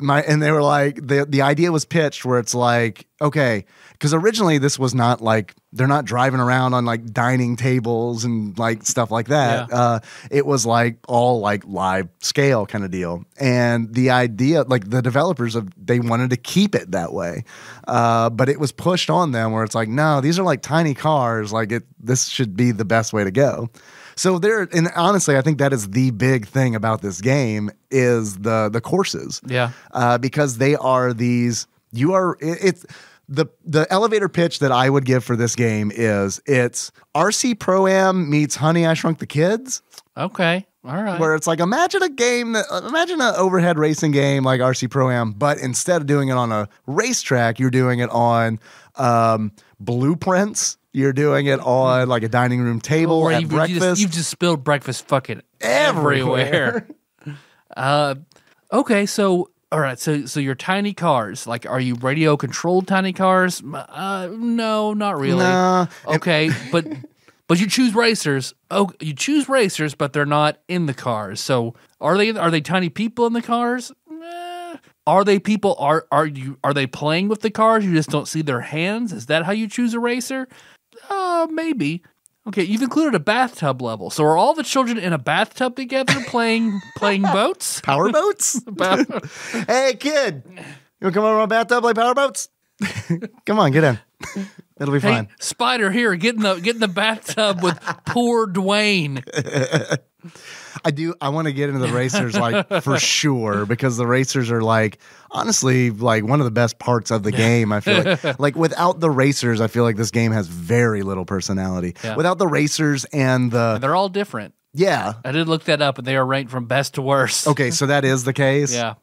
my and they were like the the idea was pitched where it's like okay because originally this was not like they're not driving around on like dining tables and like stuff like that yeah. uh, it was like all like live scale kind of deal and the idea like the developers of they wanted to keep it that way uh, but it was pushed on them where it's like no these are like tiny cars like it this should be the best way to go so there, and honestly, I think that is the big thing about this game is the the courses. Yeah, uh, because they are these. You are it, it's the the elevator pitch that I would give for this game is it's RC Pro Am meets Honey I Shrunk the Kids. Okay. All right. Where it's like imagine a game that uh, imagine an overhead racing game like RC Pro Am, but instead of doing it on a racetrack, you're doing it on um, blueprints you're doing it on like a dining room table or at you've, breakfast. You just, you've just spilled breakfast fucking everywhere. everywhere. uh, okay, so all right, so so your tiny cars, like, are you radio controlled tiny cars? Uh, no, not really. Nah. Okay, but but you choose racers. Oh, you choose racers, but they're not in the cars. So are they are they tiny people in the cars? Are they people? Are are you are they playing with the cars? You just don't see their hands. Is that how you choose a racer? Oh, maybe. Okay, you've included a bathtub level. So are all the children in a bathtub together playing playing boats? Power boats? hey, kid, you want to come over my bathtub play power boats? come on, get in. It'll be hey, fine. Spider here, get in the get in the bathtub with poor Dwayne. I do. I want to get into the racers like for sure because the racers are like honestly like one of the best parts of the game. I feel like like without the racers, I feel like this game has very little personality. Yeah. Without the racers and the and they're all different. Yeah, I did look that up, and they are ranked from best to worst. Okay, so that is the case. yeah,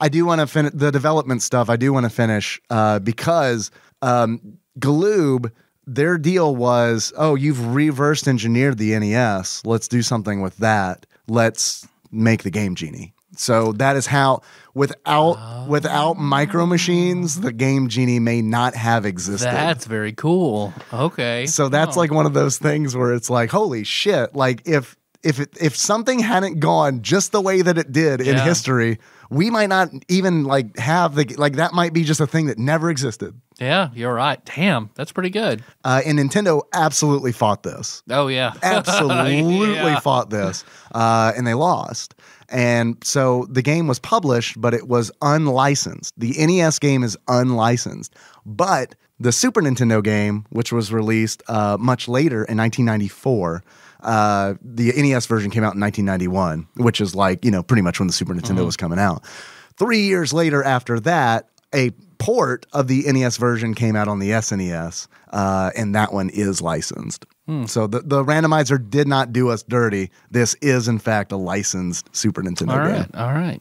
I do want to finish the development stuff. I do want to finish uh, because. Um, Galoob, their deal was, oh, you've reversed engineered the NES. Let's do something with that. Let's make the game genie. So that is how without oh. without micro machines, the game genie may not have existed. That's very cool. Okay. So that's oh. like one of those things where it's like, holy shit, like if if it, if something hadn't gone just the way that it did yeah. in history, we might not even like have the like that might be just a thing that never existed. Yeah, you're right. Damn, that's pretty good. Uh, and Nintendo absolutely fought this. Oh yeah, absolutely yeah. fought this, uh, and they lost. And so the game was published, but it was unlicensed. The NES game is unlicensed, but the Super Nintendo game, which was released uh, much later in 1994 uh, the NES version came out in 1991, which is like, you know, pretty much when the Super Nintendo mm-hmm. was coming out. Three years later, after that, a port of the NES version came out on the SNES, uh, and that one is licensed. Hmm. So the, the randomizer did not do us dirty. This is, in fact, a licensed Super Nintendo all right, game. All right.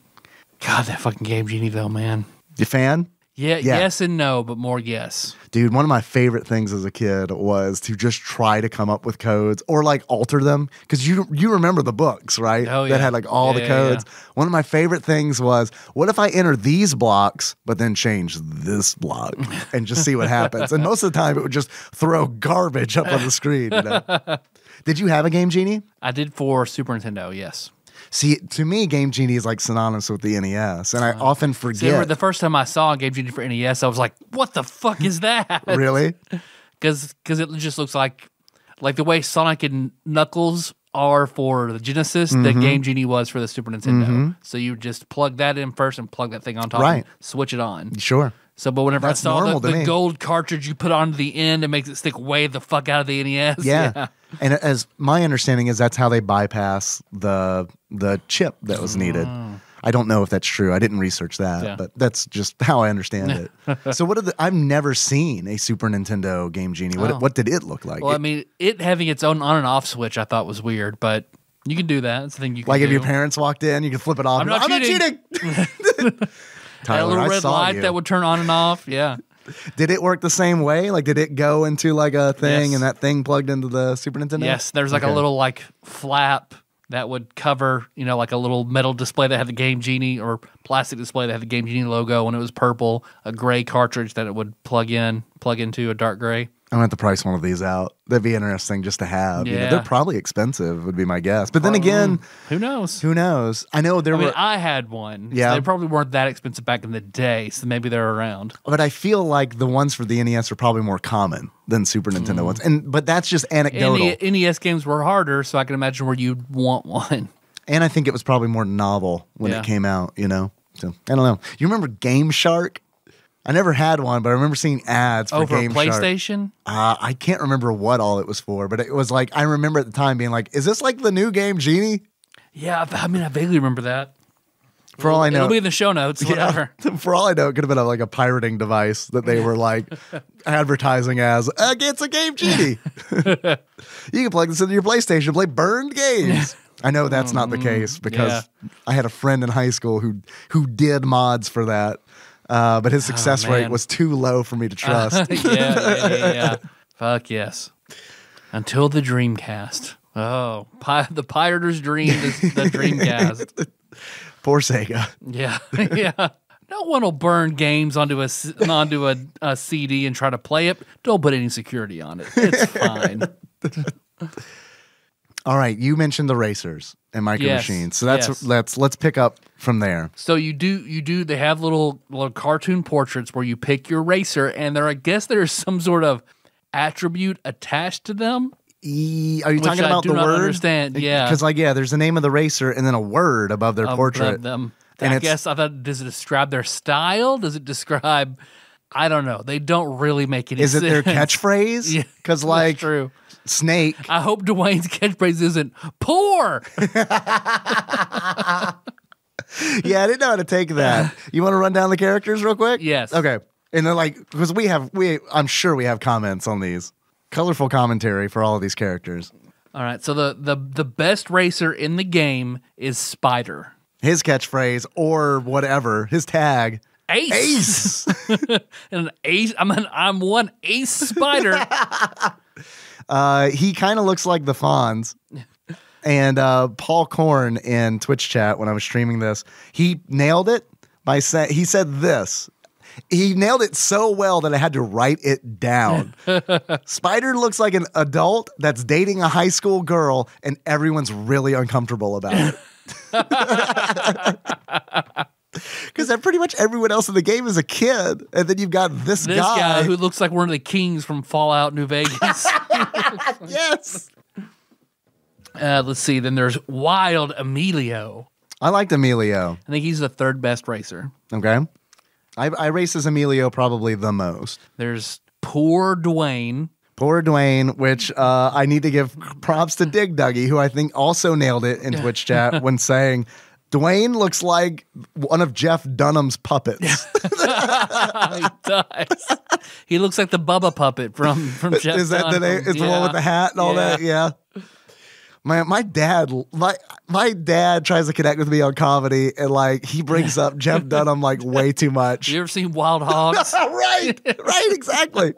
God, that fucking game, Genie man. You fan? Yeah, yeah, yes and no, but more yes. Dude, one of my favorite things as a kid was to just try to come up with codes or like alter them because you you remember the books, right? Oh, yeah. That had like all yeah, the codes. One of my favorite things was what if I enter these blocks but then change this block and just see what happens. and most of the time it would just throw garbage up on the screen. You know? did you have a game genie? I did for Super Nintendo. Yes. See, to me, Game Genie is like synonymous with the NES, and I uh, often forget. See, the first time I saw Game Genie for NES, I was like, "What the fuck is that?" really? Because because it just looks like like the way Sonic and Knuckles are for the Genesis, mm-hmm. the Game Genie was for the Super Nintendo. Mm-hmm. So you just plug that in first and plug that thing on top, right? switch it on, sure. So, but whenever That's I saw the, the gold cartridge you put onto the end, it makes it stick way the fuck out of the NES. Yeah. yeah. And as my understanding is, that's how they bypass the the chip that was needed. Ah. I don't know if that's true. I didn't research that, yeah. but that's just how I understand it. so, what are the? I've never seen a Super Nintendo Game Genie. What oh. what did it look like? Well, it, I mean, it having its own on and off switch, I thought was weird, but you can do that. It's a thing you can like. Do. If your parents walked in, you can flip it off. I'm not I'm cheating. Not cheating. Tyler, that little red light you. that would turn on and off. Yeah. Did it work the same way? Like, did it go into like a thing yes. and that thing plugged into the Super Nintendo? Yes, there's like okay. a little like flap that would cover, you know, like a little metal display that had the Game Genie or plastic display that had the Game Genie logo and it was purple, a gray cartridge that it would plug in, plug into a dark gray. I'm at to price one of these out. That'd be interesting just to have. Yeah. You know, they're probably expensive, would be my guess. But probably. then again, who knows? Who knows? I know there I were. Mean, I had one. Yeah, so they probably weren't that expensive back in the day, so maybe they're around. But I feel like the ones for the NES are probably more common than Super Nintendo mm. ones. And but that's just anecdotal. NES games were harder, so I can imagine where you'd want one. And I think it was probably more novel when yeah. it came out. You know, so I don't know. You remember Game Shark? I never had one, but I remember seeing ads for, oh, for Game PlayStation. Uh, I can't remember what all it was for, but it was like I remember at the time being like, "Is this like the new game Genie?" Yeah, I mean, I vaguely remember that. For all I know, it'll be in the show notes. Whatever. Yeah, for all I know, it could have been a, like a pirating device that they were like advertising as. Uh, it's a game genie. you can plug this into your PlayStation, play burned games. I know that's not the mm-hmm. case because yeah. I had a friend in high school who who did mods for that, uh, but his oh, success oh, rate was too low for me to trust. yeah, yeah, yeah, Fuck yes. Until the Dreamcast. Oh, pi the pirate's dream is the Dreamcast. Poor Sega. Yeah, yeah. No one will burn games onto a onto a, a CD and try to play it. Don't put any security on it. It's fine. All right, you mentioned the racers and micro yes, machines, so that's yes. let's let's pick up from there. So you do you do they have little little cartoon portraits where you pick your racer, and there I guess there's some sort of attribute attached to them. are you talking I about the word? Understand? Yeah, because like yeah, there's the name of the racer and then a word above their of, portrait. Of them. And I guess I thought does it describe their style? Does it describe? I don't know. They don't really make it. Is sense. it their catchphrase? Because like true snake. I hope Dwayne's catchphrase isn't poor. yeah, I didn't know how to take that. You want to run down the characters real quick? Yes. Okay. And then like because we have we I'm sure we have comments on these. Colorful commentary for all of these characters. All right. So the the the best racer in the game is Spider. His catchphrase or whatever, his tag. Ace. Ace. and an ace I'm an I'm one ace spider. Uh, he kind of looks like the Fonz. and uh, Paul Korn in Twitch chat when I was streaming this, he nailed it by saying he said this. He nailed it so well that I had to write it down. Spider looks like an adult that's dating a high school girl, and everyone's really uncomfortable about it. Because pretty much everyone else in the game is a kid, and then you've got this, this guy. guy who looks like one of the kings from Fallout New Vegas. yes. Uh, let's see. Then there's Wild Emilio. I liked Emilio. I think he's the third best racer. Okay. I, I race as Emilio probably the most. There's poor Dwayne. Poor Dwayne, which uh, I need to give props to Dig Dougie, who I think also nailed it in Twitch chat when saying Dwayne looks like one of Jeff Dunham's puppets. he does. He looks like the Bubba puppet from from Jeff. Is that Dunham. the name? It's yeah. the one with the hat and all yeah. that. Yeah. My my dad my my dad tries to connect with me on comedy and like he brings up Jeff Dunham like way too much. You ever seen Wild Hogs? right, right, exactly.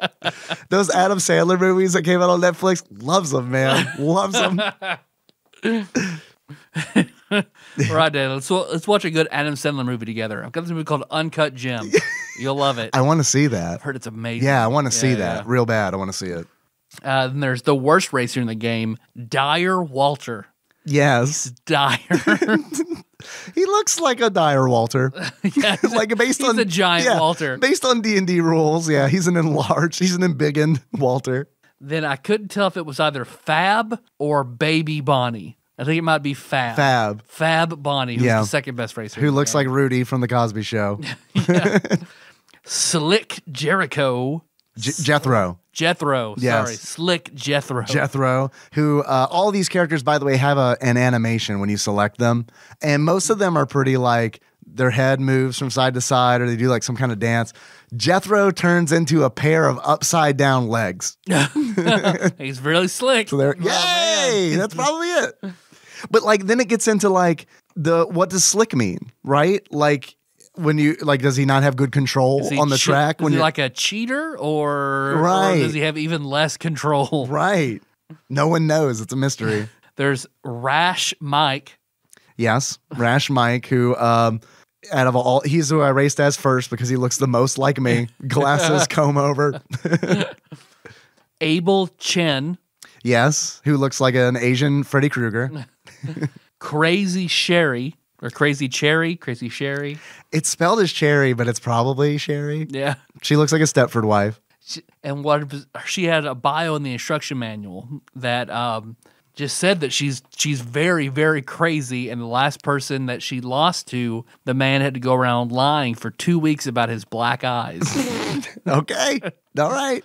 Those Adam Sandler movies that came out on Netflix, loves them, man, loves them. right, Dad. Let's, let's watch a good Adam Sandler movie together. I've got this movie called Uncut Gem. You'll love it. I want to see that. I've heard it's amazing. Yeah, I want to yeah, see yeah. that real bad. I want to see it. Uh, then there's the worst racer in the game, Dyer Walter. Yes, Dyer. he looks like a Dyer Walter. yeah, like based on a giant yeah, Walter. Based on D and D rules, yeah, he's an enlarged, he's an embiggened Walter. Then I couldn't tell if it was either Fab or Baby Bonnie. I think it might be Fab. Fab. Fab Bonnie, who's Yeah. the second best racer. Who looks like Rudy from the Cosby Show? Slick Jericho. J- Jethro. Jethro. Yes. Slick Jethro. Jethro, who uh, all these characters, by the way, have a, an animation when you select them, and most of them are pretty like their head moves from side to side, or they do like some kind of dance. Jethro turns into a pair of upside down legs. He's really slick. So there, Oh, yay! That's probably it. But like then it gets into like the what does slick mean, right? Like when you like does he not have good control on the che- track when you're like a cheater or, right. Or does he have even less control? Right. No one knows. It's a mystery. There's Rash Mike. Yes, Rash Mike who um out of all he's who I raced as first because he looks the most like me. Glasses, comb over. Abel Chen. Yes, who looks like an Asian Freddy Krueger. Crazy Sherry or Crazy Cherry, Crazy Sherry. It's spelled as Cherry, but it's probably Sherry. Yeah. She looks like a Stepford wife. She, and what she had a bio in the instruction manual that um, just said that she's she's very very crazy and the last person that she lost to the man had to go around lying for 2 weeks about his black eyes. okay. All right.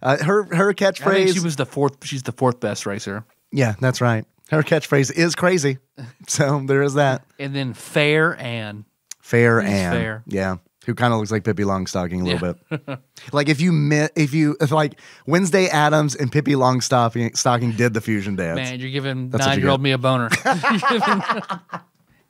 Uh, her her catchphrase. she was the fourth. She's the fourth best racer. Yeah, that's right. Her catchphrase is crazy. So there is that. And then Fair Ann, Fair Ann, Fair. Yeah. Who kind of looks like Pippi Longstocking a little yeah. bit. like if you met, if you if like Wednesday Adams and Pippi Longstocking did the fusion dance. Man, you're giving nine year old me a boner.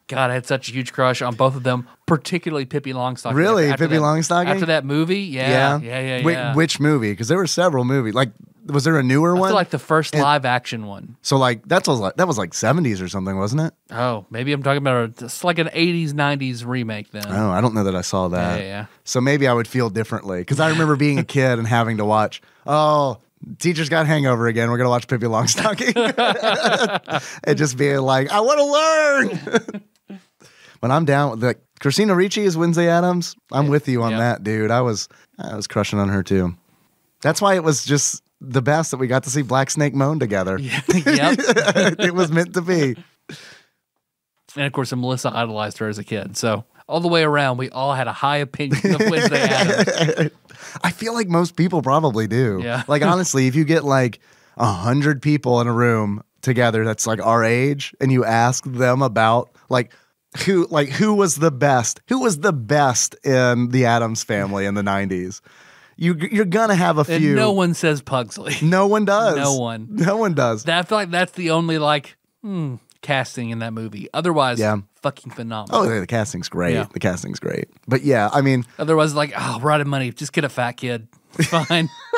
God, I had such a huge crush on both of them, particularly Pippi Longstocking. Really, after, Pippi that, Longstocking after that movie? Yeah, yeah, yeah, yeah. yeah. which movie? Because there were several movies. Like, was there a newer I one? like the first and, live action one. So like that's was that was like seventies or something, wasn't it? Oh, maybe I'm talking about a, it's like an eighties nineties remake then. Oh, I don't know that I saw that. Yeah, yeah. yeah. So maybe I would feel differently because I remember being a kid and having to watch. Oh, teacher's got hangover again. We're gonna watch Pippi Longstocking and just being like, I want to learn. when I'm down, like Christina Ricci is Wednesday Adams. I'm with you on that, dude. I was I was crushing on her too. That's why it was just the best that we got to see Black Snake moan together. Yeah. it was meant to be. And of course, Melissa idolized her as a kid. So all the way around, we all had a high opinion of Wednesday Adams. I feel like most people probably do. Yeah. Like honestly, if you get like a hundred people in a room together that's like our age and you ask them about like who like who was the best? Who was the best in the Adams family in the 90s? You you're gonna have a few. And no one says Pugsley. No one does. No one. No one does. I feel like that's the only like hmm, casting in that movie. Otherwise, yeah. fucking phenomenal. Oh, the casting's great. Yeah. The casting's great. But yeah, I mean, otherwise, like, oh, we're out of money. Just get a fat kid. fine.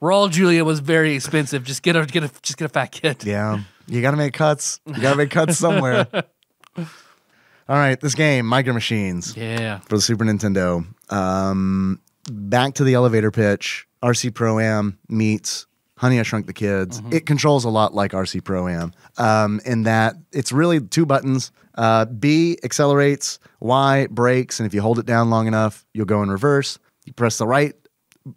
Raul Julia was very expensive. Just get a get a just get a fat kid. Yeah, you gotta make cuts. You gotta make cuts somewhere. All right, this game, Micro Machines. Yeah. For the Super Nintendo. Um, back to the elevator pitch. RC Pro Am meets Honey, I Shrunk the Kids. Mm-hmm. It controls a lot like RC Pro Am um, in that it's really two buttons. Uh, B accelerates, Y brakes, and if you hold it down long enough, you'll go in reverse. You press the right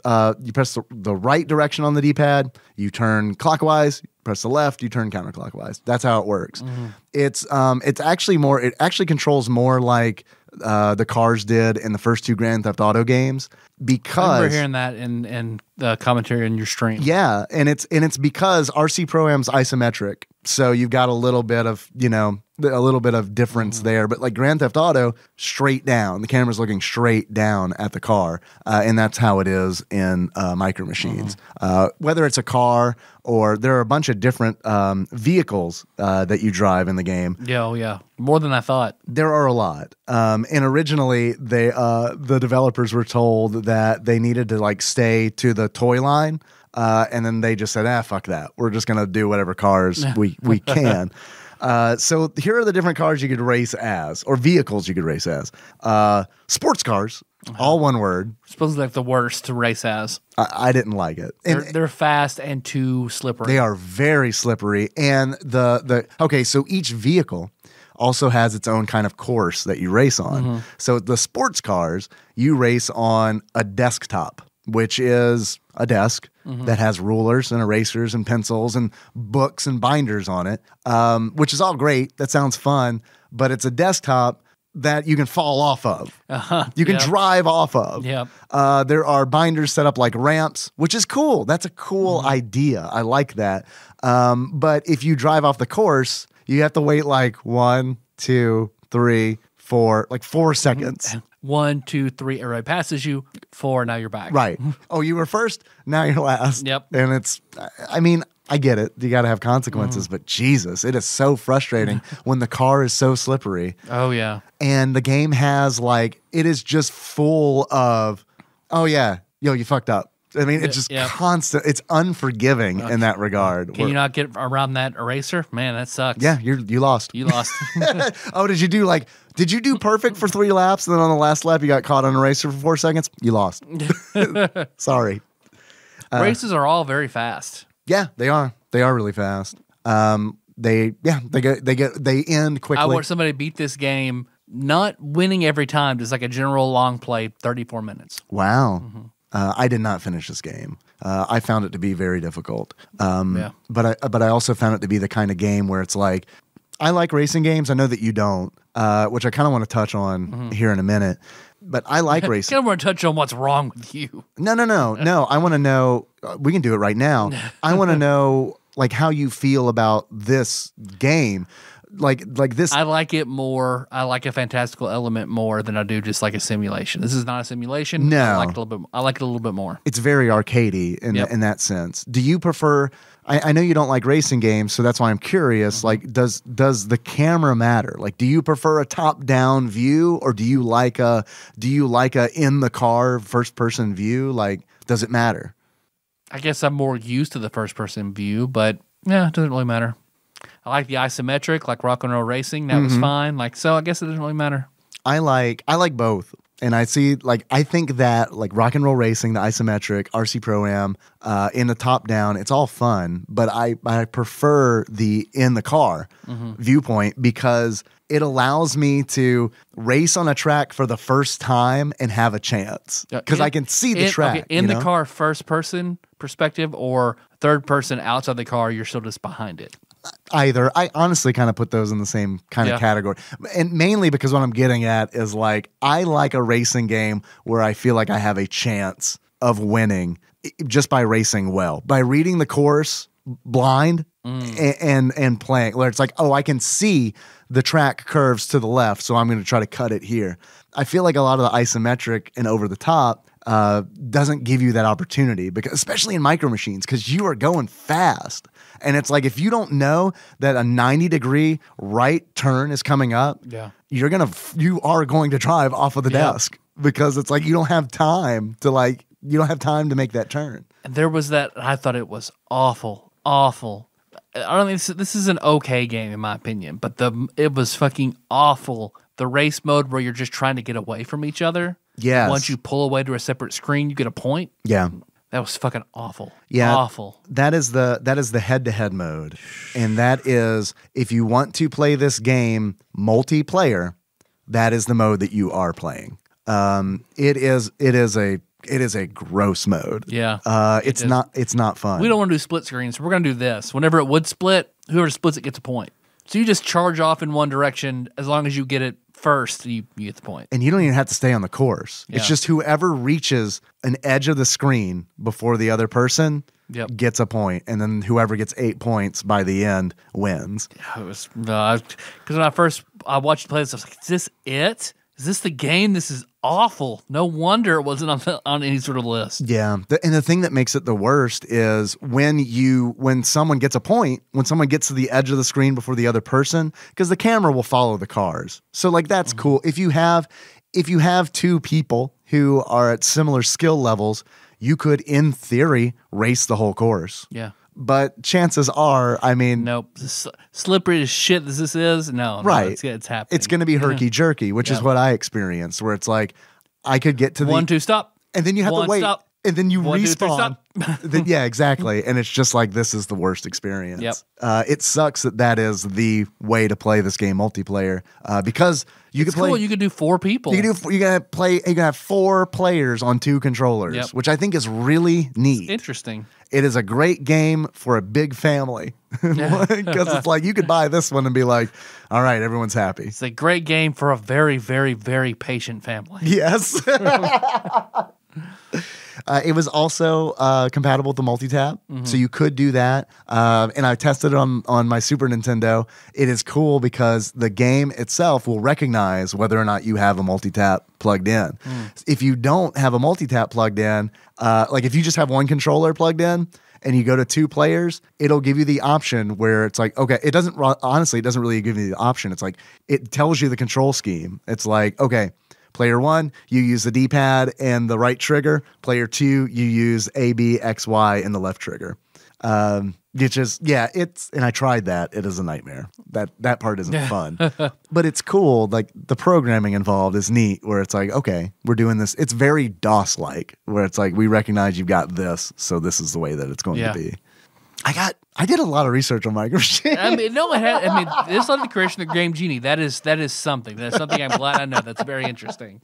uh, you press the, the right direction on the d-pad you turn clockwise press the left you turn counterclockwise that's how it works mm-hmm. it's um, it's actually more it actually controls more like uh, the cars did in the first two Grand Theft Auto games because we're hearing that in in the commentary in your stream. Yeah, and it's and it's because RC Pro Am's isometric so you've got a little bit of, you know, a little bit of difference mm. there. But like Grand Theft Auto, straight down. The camera's looking straight down at the car. Uh, and that's how it is in uh, Micro Machines. Mm-hmm. Uh, whether it's a car or there are a bunch of different um, vehicles uh, that you drive in the game. Yeah, oh, yeah. More than I thought. There are a lot. Um, and originally, they uh, the developers were told that they needed to like stay to the toy line uh, and then they just said, ah, fuck that. We're just going to do whatever cars we, we can. Uh, so here are the different cars you could race as, or vehicles you could race as. Uh, sports cars, uh-huh. all one word. Supposedly like the worst to race as. I, I didn't like it. And, they're, they're, fast and too slippery. They are very slippery, and the the okay. So each vehicle also has its own kind of course that you race on. Mm-hmm. So the sports cars you race on a desktop which is a desk mm-hmm. that has rulers and erasers and pencils and books and binders on it, um, which is all great. That sounds fun, but it's a desktop that you can fall off of. Uh-huh. You can yep. drive off of. Yep. Uh, there are binders set up like ramps, which is cool. That's a cool mm-hmm. idea. I like that. Um, but if you drive off the course, you have to wait like one, two, three, for like four seconds. One, two, three, arrow passes you. Four, now you're back. Right. Oh, you were first, now you're last. Yep. And it's, I mean, I get it. You got to have consequences, mm. but Jesus, it is so frustrating when the car is so slippery. Oh, yeah. And the game has like, it is just full of, oh, yeah, yo, you fucked up. I mean, it's just yeah. constant. It's unforgiving okay. in that regard. Can We're, you not get around that eraser? Man, that sucks. Yeah, you you lost. You lost. oh, did you do like? Did you do perfect for three laps, and then on the last lap you got caught on eraser for four seconds? You lost. Sorry. Uh, Races are all very fast. Yeah, they are. They are really fast. Um, they yeah they get they get they end quickly. I want somebody to beat this game, not winning every time, just like a general long play, thirty four minutes. Wow. Mm-hmm. Uh, I did not finish this game. Uh, I found it to be very difficult. Um, yeah. But I but I also found it to be the kind of game where it's like, I like racing games. I know that you don't, uh, which I kind of want to touch on mm-hmm. here in a minute. But I like racing. I want to touch on what's wrong with you. No, no, no, no. I want to know. Uh, we can do it right now. I want to know like how you feel about this game like like this i like it more i like a fantastical element more than i do just like a simulation this is not a simulation no i like it a little bit i like it a little bit more it's very arcadey in, yep. in that sense do you prefer I, I, know you don't like racing games so that's why i'm curious mm -hmm. like does does the camera matter like do you prefer a top down view or do you like a do you like a in the car first person view like does it matter i guess i'm more used to the first person view but yeah it doesn't really matter I like the isometric, like rock and roll racing. That mm-hmm. was fine. Like so, I guess it doesn't really matter. I like I like both, and I see like I think that like rock and roll racing, the isometric, RC Pro Am, uh, in the top down, it's all fun. But I I prefer the in the car mm-hmm. viewpoint because it allows me to race on a track for the first time and have a chance because I can see the in, track okay, in the know? car first person perspective or third person outside the car. You're still just behind it either. I honestly kind of put those in the same kind yeah. of category. And mainly because what I'm getting at is like, I like a racing game where I feel like I have a chance of winning just by racing well, by reading the course blind mm. and, and playing where it's like oh i can see the track curves to the left so i'm going to try to cut it here i feel like a lot of the isometric and over the top uh, doesn't give you that opportunity because especially in micro machines because you are going fast and it's like if you don't know that a 90 degree right turn is coming up yeah you're gonna you are going to drive off of the yeah. desk because it's like you don't have time to like you don't have time to make that turn and there was that i thought it was awful awful i don't think this, this is an okay game in my opinion but the it was fucking awful the race mode where you're just trying to get away from each other yeah. Once you pull away to a separate screen, you get a point. Yeah. That was fucking awful. Yeah. Awful. That is the that is the head-to-head mode. And that is if you want to play this game multiplayer, that is the mode that you are playing. Um it is it is a it is a gross mode. Yeah. Uh it's it not it's not fun. We don't want to do split screens, so we're gonna do this. Whenever it would split, whoever splits it gets a point. So you just charge off in one direction as long as you get it first, you, you get the point. And you don't even have to stay on the course. Yeah. It's just whoever reaches an edge of the screen before the other person yep. gets a point, and then whoever gets eight points by the end wins. Yeah, it was because uh, when I first I watched you play this, I was like, "Is this it? Is this the game? This is awful. No wonder it wasn't on, on any sort of list. Yeah. The, and the thing that makes it the worst is when you, when someone gets a point, when someone gets to the edge of the screen before the other person, because the camera will follow the cars. So like, that's mm-hmm. cool. If you have, if you have two people who are at similar skill levels, you could, in theory, race the whole course. Yeah but chances are, I mean, nope, S- slippery as shit this is, no, right, no, it's, it's happening. It's going to be herky jerky, which yeah. is what I experienced, where it's like I could get to the one, two, stop, and then you have one, to wait, stop. and then you one, respawn. Two, three, then, yeah, exactly, and it's just like this is the worst experience. Yep. Uh, it sucks that that is the way to play this game multiplayer uh, because you it's could play. Cool. You could do four people. You can do. You gotta play. You gotta have four players on two controllers, yep. which I think is really neat. It's interesting. It is a great game for a big family because it's like you could buy this one and be like, all right, everyone's happy. It's a great game for a very, very, very patient family. Yes. Uh, it was also uh, compatible with the multi-tap, mm -hmm. so you could do that. Uh, and I tested it on on my Super Nintendo. It is cool because the game itself will recognize whether or not you have a multi-tap plugged in. Mm. If you don't have a multi-tap plugged in, uh, like if you just have one controller plugged in, and you go to two players, it'll give you the option where it's like, okay, it doesn't honestly, it doesn't really give you the option. It's like it tells you the control scheme. It's like, okay, Player one, you use the D pad and the right trigger. Player two, you use A, B, X, Y, and the left trigger. Um, it's just yeah, it's and I tried that. It is a nightmare. That that part isn't fun, but it's cool. Like the programming involved is neat. Where it's like, okay, we're doing this. It's very DOS like, where it's like we recognize you've got this, so this is the way that it's going yeah. to be. I got I did a lot of research on Machines. I mean, no, it had, I mean, it's not the creation of Game Genie. That is that is something. That's something I'm glad I know. That's very interesting.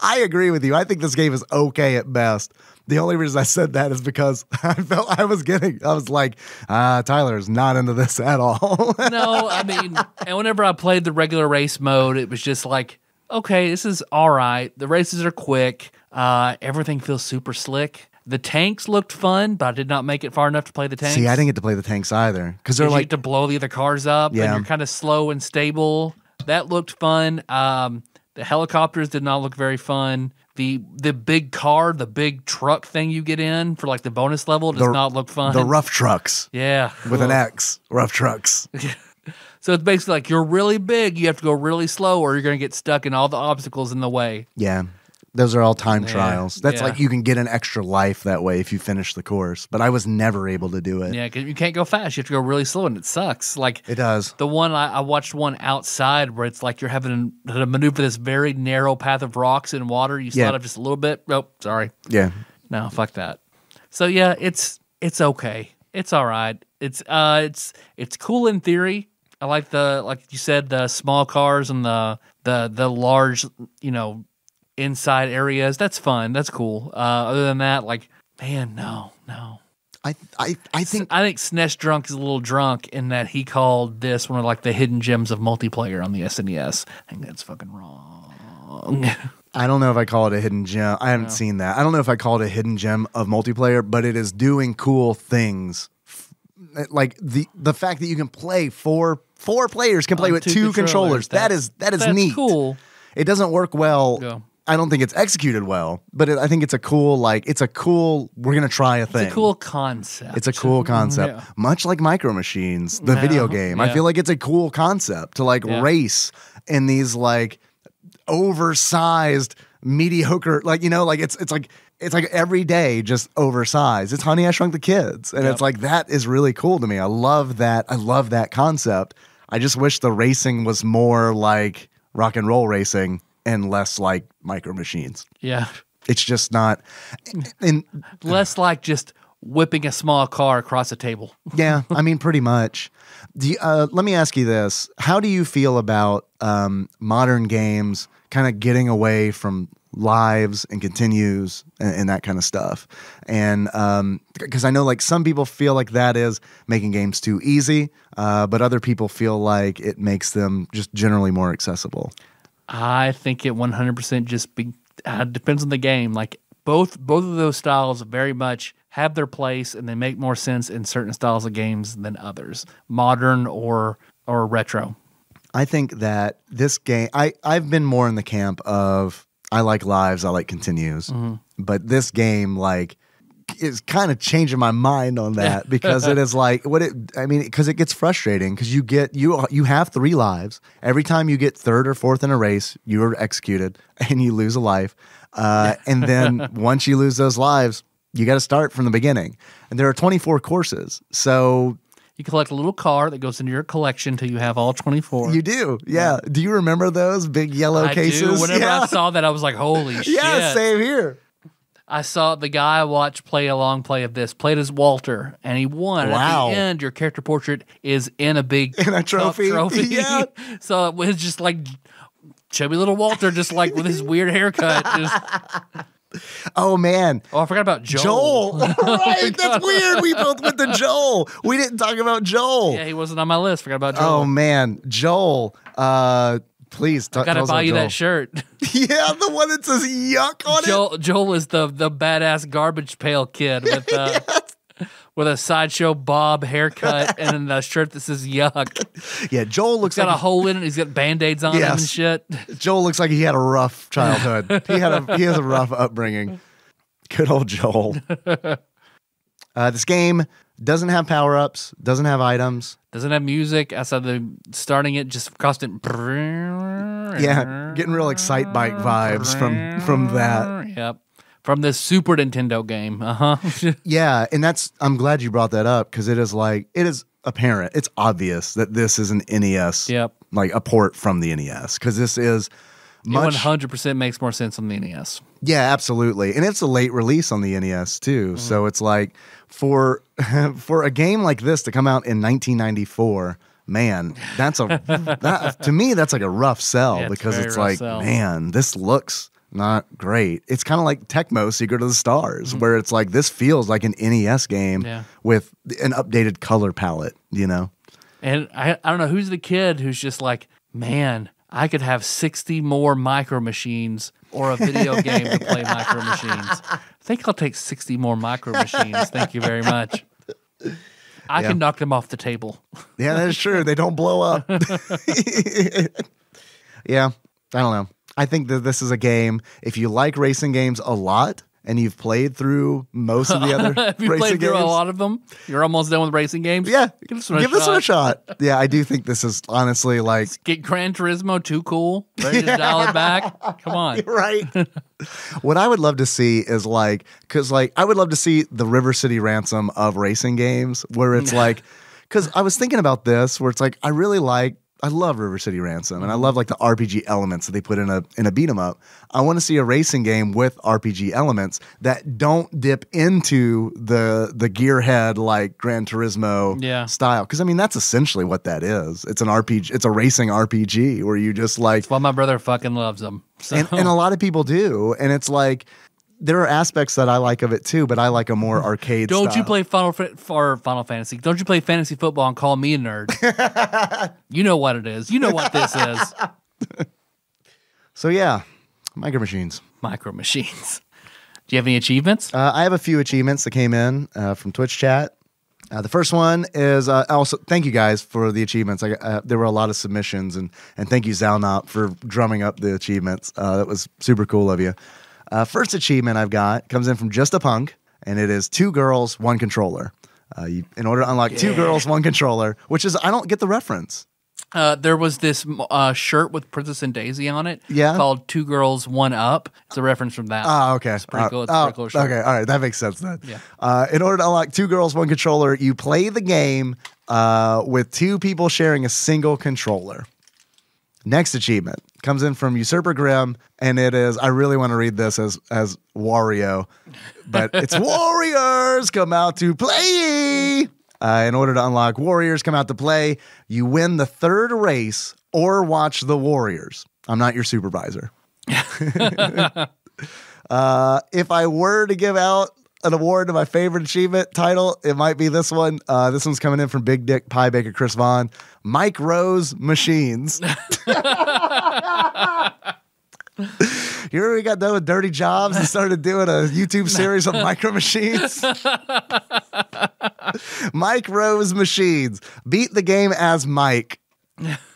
I agree with you. I think this game is okay at best. The only reason I said that is because I felt I was getting. I was like, uh, ah, Tyler's not into this at all. no, I mean, and whenever I played the regular race mode, it was just like, okay, this is all right. The races are quick. Uh, everything feels super slick. The tanks looked fun, but I did not make it far enough to play the tanks. See, I didn't get to play the tanks either because they're like you to blow the other cars up, yeah. and you're kind of slow and stable. That looked fun. Um, the helicopters did not look very fun. The the big car, the big truck thing you get in for like the bonus level does the, not look fun. The rough trucks. Yeah. With an X. Rough trucks. so it's basically like you're really big, you have to go really slow or you're gonna get stuck in all the obstacles in the way. Yeah. Those are all time yeah. trials. That's yeah. like you can get an extra life that way if you finish the course. But I was never able to do it. Yeah, because you can't go fast. You have to go really slow, and it sucks. Like it does. The one I, I watched one outside where it's like you're having to maneuver this very narrow path of rocks and water. You slide yeah. up just a little bit. oh, sorry. Yeah. No, fuck that. So yeah, it's it's okay. It's all right. It's uh, it's it's cool in theory. I like the like you said the small cars and the the the large you know inside areas. That's fun. That's cool. Uh, other than that, like, man, no, no. I I I think I think SNES Drunk is a little drunk in that he called this one of like the hidden gems of multiplayer on the SNES. I think that's fucking wrong. I don't know if I call it a hidden gem. I haven't no. seen that. I don't know if I call it a hidden gem of multiplayer, but it is doing cool things. Like the the fact that you can play four four players can play with two, two controllers. controllers. That, that is that is neat. Cool. It doesn't work well yeah. I don't think it's executed well, but it, I think it's a cool like it's a cool we're gonna try a thing. It's a cool concept. It's a cool concept, yeah. much like Micro Machines, the yeah. video game. Yeah. I feel like it's a cool concept to like race in these like oversized mediocre like you know like it's it's like it's like every day just oversized. It's Honey I Shrunk the Kids, and yep. it's like that is really cool to me. I love that. I love that concept. I just wish the racing was more like rock and roll racing and less like micro machines. Yeah. It's just not and less like just whipping a small car across a table. yeah, I mean pretty much. uh, let me ask you this. How do you feel about um, modern games kind of getting away from lives and continues and, and, that kind of stuff. And because um, I know like some people feel like that is making games too easy, uh, but other people feel like it makes them just generally more accessible. I think it 100% just be, uh, depends on the game. Like both both of those styles very much have their place and they make more sense in certain styles of games than others, modern or or retro. I think that this game I I've been more in the camp of I like lives, I like continues. Mm-hmm. But this game like is kind of changing my mind on that because it is like what it I mean because it gets frustrating because you get you you have three lives every time you get third or fourth in a race you are executed and you lose a life uh, and then once you lose those lives you got to start from the beginning and there are 24 courses so you collect a little car that goes into your collection till you have all 24. You do. Yeah. yeah. Do you remember those big yellow I cases? Do. Whenever yeah. I saw that, I was like, holy yeah, shit. Yeah, same here. I saw the guy I watched play a long play of this played as Walter, and he won. Wow. And at the end, your character portrait is in a big in a trophy. trophy. Yeah. so it was just like chubby little Walter, just like with his weird haircut. Just... Oh man! Oh, I forgot about Joel. Joel, right? That's weird. We both went to Joel. We didn't talk about Joel. Yeah, he wasn't on my list. Forgot about Joel. Oh man, Joel. Uh, Please, t- I gotta buy you Joel. that shirt. yeah, the one that says "yuck" on Joel, it. Joel was the the badass garbage pail kid with uh, yes. with a sideshow bob haircut and the shirt that says "yuck." Yeah, Joel looks he's got like a hole in it. He's got band aids on yes. him and shit. Joel looks like he had a rough childhood. he had a he has a rough upbringing. Good old Joel. Uh, this game doesn't have power ups. Doesn't have items. Doesn't have music saw the starting it. Just constant. Yeah, getting real excite bike vibes from from that. Yep, from this Super Nintendo game. Uh huh. yeah, and that's. I'm glad you brought that up because it is like it is apparent. It's obvious that this is an NES. Yep. Like a port from the NES because this is. One hundred percent makes more sense on the NES. Yeah, absolutely, and it's a late release on the NES too. Mm -hmm. So mm-hmm. it's like for for a game like this to come out in 1994 man, that's a that, to me that's like a rough sell yeah, it's because it's like, sell. man, this looks not great. It's kind of like Tecmo Secret of the Stars, mm-hmm. where it's like this feels like an NES game yeah. with an updated color palette, you know. And I I don't know who's the kid who's just like, man, I could have 60 more micro machines or a video game to play micro machines. I think I'll take 60 more micro machines. Thank you very much. I yeah. can knock them off the table. yeah, that is true. They don't blow up. yeah, I don't know. I think that this is a game. If you like racing games a lot, and you've played through most of the other you racing played games. Through a lot of them. You're almost done with racing games. Yeah, give this one, give a, this shot. one a shot. Yeah, I do think this is honestly like get Gran Turismo too cool. Ready to dial it back. Come on, right. what I would love to see is like because like I would love to see the River City Ransom of racing games where it's like because I was thinking about this where it's like I really like I love River City Ransom, and I mm-hmm. love like the RPG elements that they put in a in a beat 'em up. I want to see a racing game with RPG elements that don't dip into the the gearhead like Gran Turismo yeah. style, because I mean that's essentially what that is. It's an RPG, it's a racing RPG where you just like. Well, my brother fucking loves them. So. And, and a lot of people do, and it's like there are aspects that I like of it too, but I like a more arcade. Don't style. you play Final F- or Final Fantasy? Don't you play fantasy football and call me a nerd? you know what it is. You know what this is. so yeah, micro machines. Micro machines. Do you have any achievements? Uh, I have a few achievements that came in uh, from Twitch chat. Uh, the first one is uh, also thank you guys for the achievements. I, uh, there were a lot of submissions, and and thank you Zalnop for drumming up the achievements. Uh, that was super cool of you. Uh, first achievement I've got comes in from Just a Punk, and it is two girls, one controller. Uh, you, in order to unlock yeah. two girls, one controller, which is, I don't get the reference. Uh, there was this uh, shirt with Princess and Daisy on it. Yeah. Called Two Girls, One Up. It's a reference from that. Oh, okay. It's pretty uh, cool. It's oh, pretty cool shirt. Okay. All right. That makes sense then. Yeah. Uh, in order to unlock Two Girls, One Controller, you play the game uh, with two people sharing a single controller. Next achievement comes in from Usurper Grim, and it is. I really want to read this as as Wario, but it's Warriors come out to play. Uh, in order to unlock Warriors come out to play, you win the third race or watch the Warriors. I'm not your supervisor. uh, if I were to give out an award to my favorite achievement title, it might be this one. Uh, this one's coming in from Big Dick Pie Baker Chris Vaughn. Mike Rose Machines. remember we got done with dirty jobs and started doing a YouTube series on micro machines. Mike Rose Machines. Beat the game as Mike.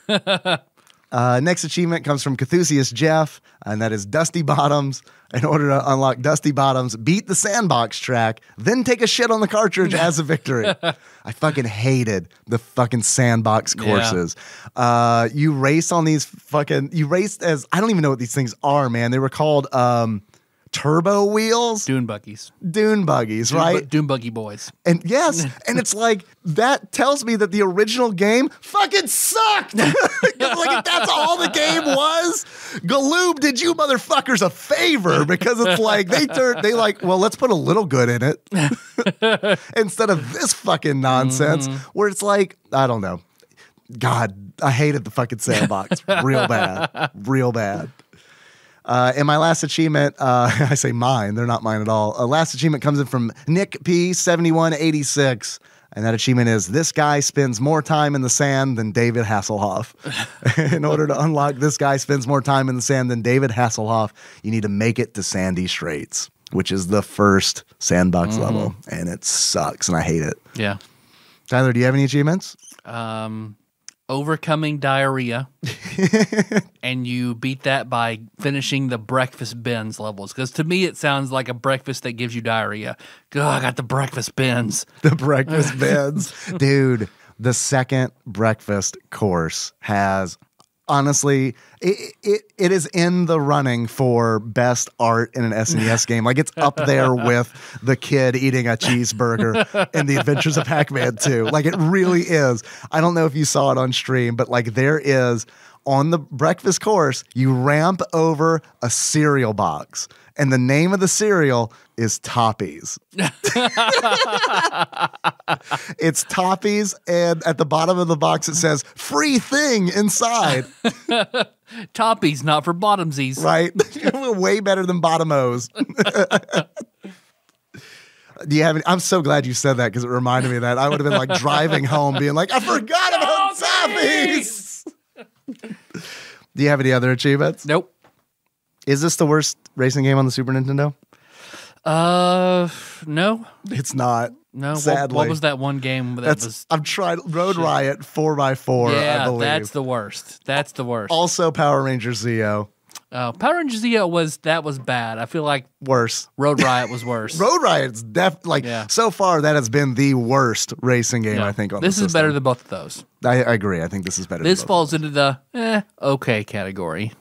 Uh, next achievement comes from Cathusius Jeff, and that is Dusty Bottoms in order to unlock Dusty Bottoms, beat the sandbox track, then take a shit on the cartridge as a victory. I fucking hated the fucking sandbox courses. Yeah. Uh, you race on these fucking, you race as, I don't even know what these things are, man. They were called, um, turbo wheels. Dune buggies. Dune buggies, Dune right? Bu- Dune buggy boys. And yes, and it's like that tells me that the original game fucking sucked. like that's all the game was, Galoob did you motherfuckers a favor because it's like they turned they like, well, let's put a little good in it instead of this fucking nonsense mm-hmm. where it's like, I don't know. God, I hated the fucking sandbox real bad, real bad. Uh, and my last achievement, uh, I say mine, they're not mine at all. Uh, last achievement comes in from Nick P7186. And that achievement is this guy spends more time in the sand than David Hasselhoff. in order to unlock this guy spends more time in the sand than David Hasselhoff, you need to make it to Sandy Straits, which is the first sandbox mm. level. And it sucks and I hate it. Yeah. Tyler, do you have any achievements? Um, overcoming diarrhea, and you beat that by finishing the breakfast bins levels. Because to me, it sounds like a breakfast that gives you diarrhea. Oh, I got the breakfast bins. The breakfast bins. Dude, the second breakfast course has honestly, it, it, it is in the running for best art in an SNES game. Like it's up there with the kid eating a cheeseburger in the Adventures of Pac-Man 2. Like it really is. I don't know if you saw it on stream, but like there is on the breakfast course, you ramp over a cereal box and the name of the cereal is Toppies. it's Toppies, and at the bottom of the box it says "free thing" inside. Toppies, not for bottomsies. Right, way better than bottom O's. Do you have any, I'm so glad you said that because it reminded me of that I would have been like driving home, being like, I forgot about Toppies. Do you have any other achievements? Nope. Is this the worst racing game on the Super Nintendo? Uh, no, It's not. no. What- What, was that one game that That's was? I've tried Road shit. Riot 4x4, yeah, I believe. that's the worst. That's the worst. also Power Rangers Zeo. Uh, Power Rangers Zeo was that was bad. I feel like Worse. Road Riot was worse. Road Riot's def like Yeah. so far that has been the worst racing game Yeah. I think on this the is better than both of those. I, I agree. I think this is better. This than falls into the eh, okay category.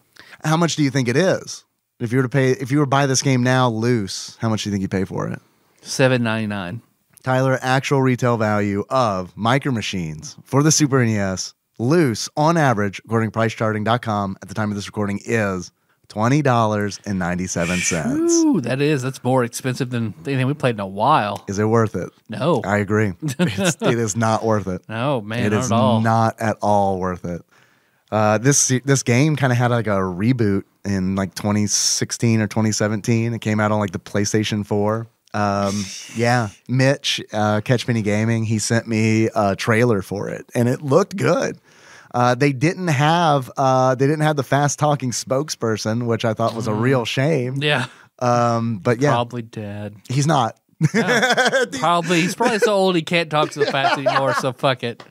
How much do you think it is? If you were to pay, if you were to buy this game now loose, how much do you think you pay for it? Seven ninety nine. Tyler, actual retail value of Micro Machines for the Super NES loose on average, according to pricecharting.com at the time of this recording, is twenty dollars and ninety seven cents. That is that's more expensive than anything we played in a while. Is it worth it? No, I agree. it is not worth it. No man, it is not at all worth it. Uh, this this game kind of had like a reboot in like 2016 or 2017. It came out on like the PlayStation 4. Um, yeah, Mitch, uh, Catch Mini Gaming, he sent me a trailer for it, and it looked good. Uh, they didn't have uh, they didn't have the fast talking spokesperson, which I thought was a mm-hmm. real shame. Yeah. Um, but yeah, probably dead. He's not. Yeah. probably he's probably so old he can't talk so fast anymore. So fuck it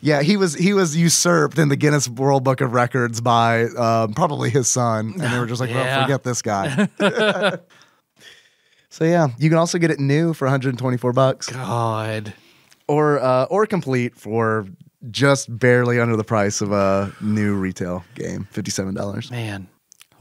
yeah, he was he was usurped in the Guinness World Book of Records by um, probably his son, and they were just like, yeah. well, forget this guy. so yeah, you can also get it new for 124 bucks. God, or uh, or complete for just barely under the price of a new retail game, fifty seven dollars. Man,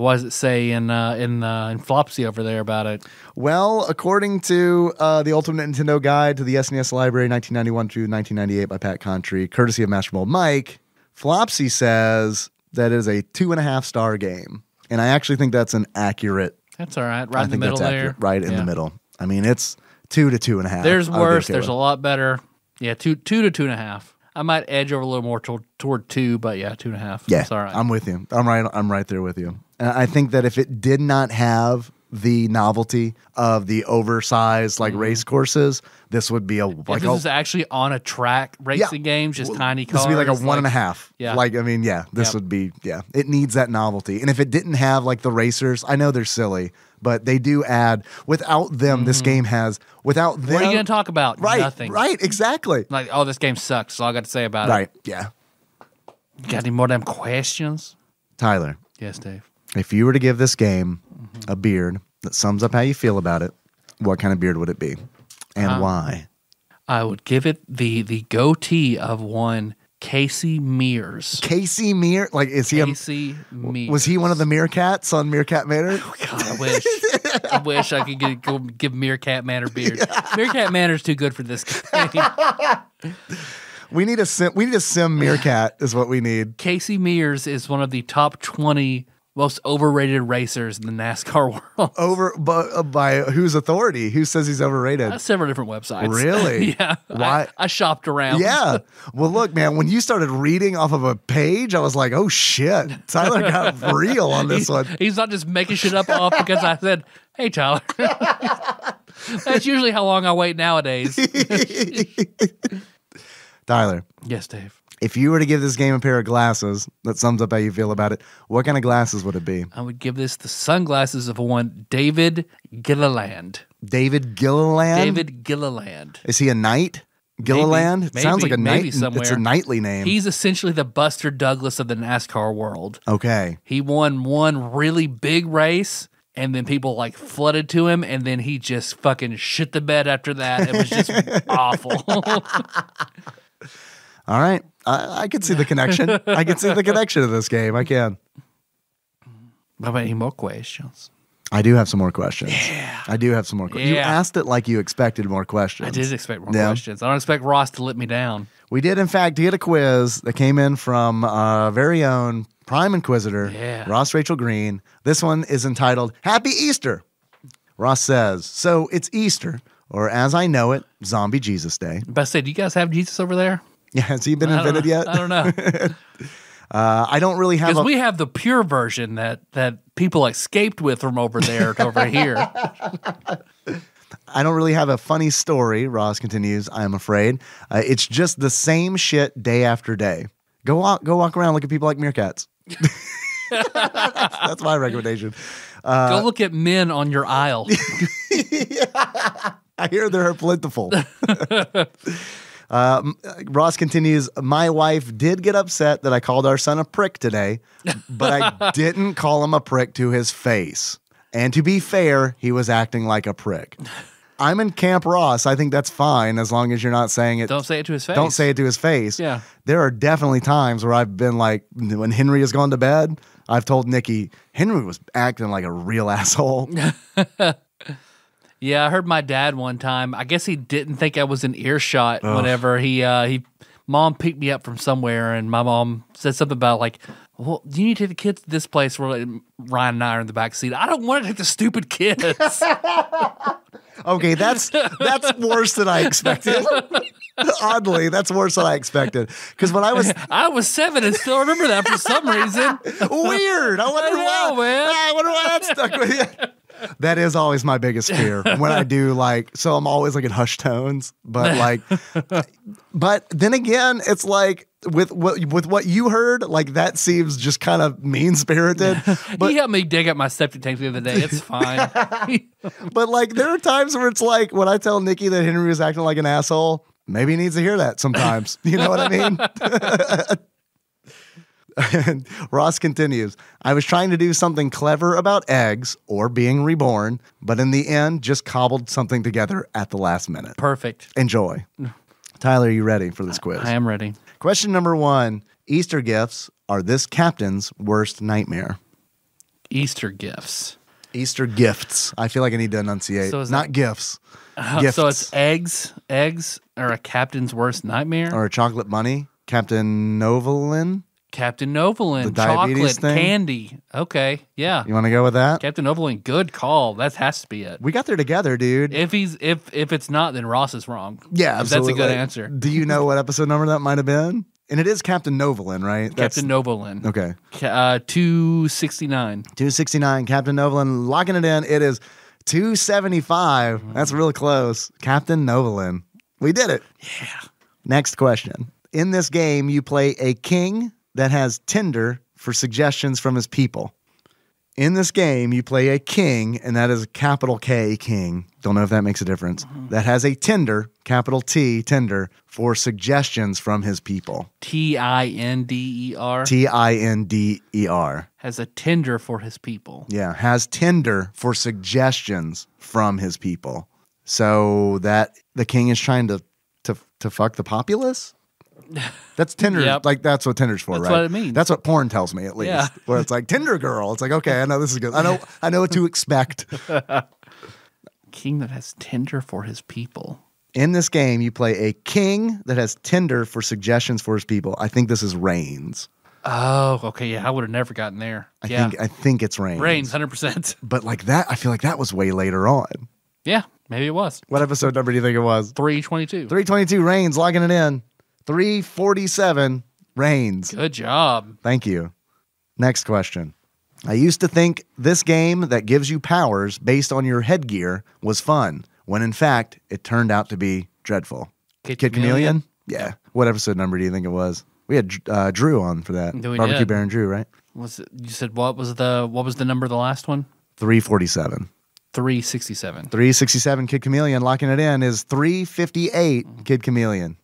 what does it say in uh, in uh, in Flopsy over there about it? Well, according to uh, the Ultimate Nintendo Guide to the SNES Library, 1991 through 1998 by Pat Contry, courtesy of Mastermold Mike, Flopsy says that is a two and a half star game, and I actually think that's an accurate. That's all right, right I in the middle there, accurate, right in yeah. the middle. I mean, it's two to two and a half. There's worse. Okay there's with. a lot better. Yeah, two two to two and a half. I might edge over a little more toward, toward two, but yeah, two and a half. Yeah, it's all right. I'm with you. I'm right. I'm right there with you. Uh, I think that if it did not have the novelty of the oversized like mm-hmm. race courses, this would be a like if this a, is actually on a track racing yeah. game, just well, tiny cars. This would be like a one like, and a half. Yeah. Like I mean, yeah, this yep. would be yeah. It needs that novelty. And if it didn't have like the racers, I know they're silly, but they do add without them, mm-hmm. this game has without them. What are you gonna talk about? Right. Nothing. Right, exactly. Like, oh, this game sucks, all I got to say about right. it. Right, yeah. got any more damn questions? Tyler. Yes, Dave. If you were to give this game mm-hmm. a beard that sums up how you feel about it, what kind of beard would it be, and uh, why? I would give it the the goatee of one Casey Mears. Casey Mears, like is he? Casey Mears. Was he one of the meerkats on Meerkat Manor? Oh, God, I wish. I wish I could get, go give Meerkat Manor beard. Meerkat Manor's too good for this game. we need a sim. We need a sim meerkat. Is what we need. Casey Mears is one of the top twenty most overrated racers in the NASCAR world. Over but uh, by whose authority? Who says he's overrated? Uh, several different websites. Really? yeah. Why? I, I, shopped around. Yeah. Well, look, man, when you started reading off of a page, I was like, oh shit, Tyler got real on this he, one. He's not just making shit up off because I said, hey, Tyler. That's usually how long I wait nowadays. Tyler. Yes, Dave. If you were to give this game a pair of glasses that sums up how you feel about it, what kind of glasses would it be? I would give this the sunglasses of one David Gilliland. David Gilliland? David Gilliland. Is he a knight? Gilliland? Maybe, maybe, sounds like a knight. Somewhere. It's a knightly name. He's essentially the Buster Douglas of the NASCAR world. Okay. He won one really big race and then people like flooded to him and then he just fucking shit the bed after that. It was just awful. All right. I, I can see the connection. I can see the connection to this game. I can. Have about any more questions? I do have some more questions. Yeah. I do have some more questions. Yeah. You asked it like you expected more questions. I did expect more yeah. questions. I don't expect Ross to let me down. We did, in fact, get a quiz that came in from our very own Prime Inquisitor, yeah. Ross Rachel Green. This one is entitled Happy Easter. Ross says, So it's Easter, or as I know it, Zombie Jesus Day. Best said, do you guys have Jesus over there? Yeah, has he been invented yet? I don't know. uh, I don't really have because we have the pure version that that people escaped with from over there to over here. I don't really have a funny story. Ross continues. I'm afraid uh, it's just the same shit day after day. Go walk, go walk around, look at people like meerkats. that's, that's, my recommendation. Uh, go look at men on your aisle. I hear they're plentiful. Uh, uh, Ross continues, My wife did get upset that I called our son a prick today, but I didn't call him a prick to his face. And to be fair, he was acting like a prick. I'm in Camp Ross. I think that's fine as long as you're not saying it. Don't say it to his face. Don't say it to his face. Yeah. There are definitely times where I've been like, when Henry has gone to bed, I've told Nikki, Henry was acting like a real asshole. Yeah, I heard my dad one time. I guess he didn't think I was in earshot Ugh. whenever he uh, he mom picked me up from somewhere and my mom said something about like well do you need to take the kids to this place where ryan and i are in the back seat i don't want to take the stupid kids okay that's that's worse than i expected oddly that's worse than i expected because when i was i was seven and still remember that for some reason weird i wonder I know, why man. i wonder why that stuck with you that is always my biggest fear when I do like. So I'm always like in hushed tones, but like, but then again, it's like with what with what you heard, like that seems just kind of mean spirited. But he helped me dig up my septic tank the other day. It's fine. but like, there are times where it's like when I tell Nikki that Henry was acting like an asshole. Maybe he needs to hear that sometimes. You know what I mean? Ross continues I was trying to do something clever about eggs or being reborn, but in the end, just cobbled something together at the last minute. Perfect. Enjoy. Tyler, are you ready for this quiz? I am ready. Question number one Easter gifts are this captain's worst nightmare? Easter gifts. Easter gifts. I feel like I need to enunciate. So not that, gifts. Uh, gifts. So it's eggs. Eggs are a captain's worst nightmare. Or a chocolate money, Captain Novalin. Captain Novalin, the chocolate thing? candy. Okay, yeah. You want to go with that? Captain Novalin, good call. That has to be it. We got there together, dude. If he's if if it's not, then Ross is wrong. Yeah, absolutely. That's a good answer. Do you know what episode number that might have been? And it is Captain Novalin, right? Captain That's, Novalin. Okay. Uh, 269. 269. Captain Novalin locking it in. It is 275. Mm-hmm. That's real close. Captain Novalin. We did it. Yeah. Next question. In this game, you play a king, that has Tinder for suggestions from his people. In this game, you play a king, and that is a capital K king. Don't know if that makes a difference. Mm -hmm. That has a Tinder, capital T, Tinder, for suggestions from his people. T I N D E R. T I N D E R. Has a Tinder for his people. Yeah, has Tinder for suggestions from his people. So that the king is trying to to to fuck the populace? That's Tinder. yep. Like that's what Tinder's for, that's right? That's what it means. That's what porn tells me, at least. Yeah. Where it's like Tinder girl. It's like okay, I know this is good. I know I know what to expect. king that has Tinder for his people. In this game, you play a king that has Tinder for suggestions for his people. I think this is Reigns. Oh, okay. Yeah, I would have never gotten there. I yeah. think I think it's Reigns. Reigns, hundred percent. But like that, I feel like that was way later on. Yeah, maybe it was. What episode number do you think it was? Three twenty two. Three twenty two. Reigns logging it in. 347 Reigns. Good job. Thank you. Next question. I used to think this game that gives you powers based on your headgear was fun, when in fact, it turned out to be dreadful. Kid, Kid Chameleon? Chameleon? Yeah. What episode number do you think it was? We had uh, Drew on for that. Barbecue did. Baron Drew, right? Was it, you said what was the what was the number of the last one? 347. 367. 367 Kid Chameleon locking it in is 358 Kid Chameleon.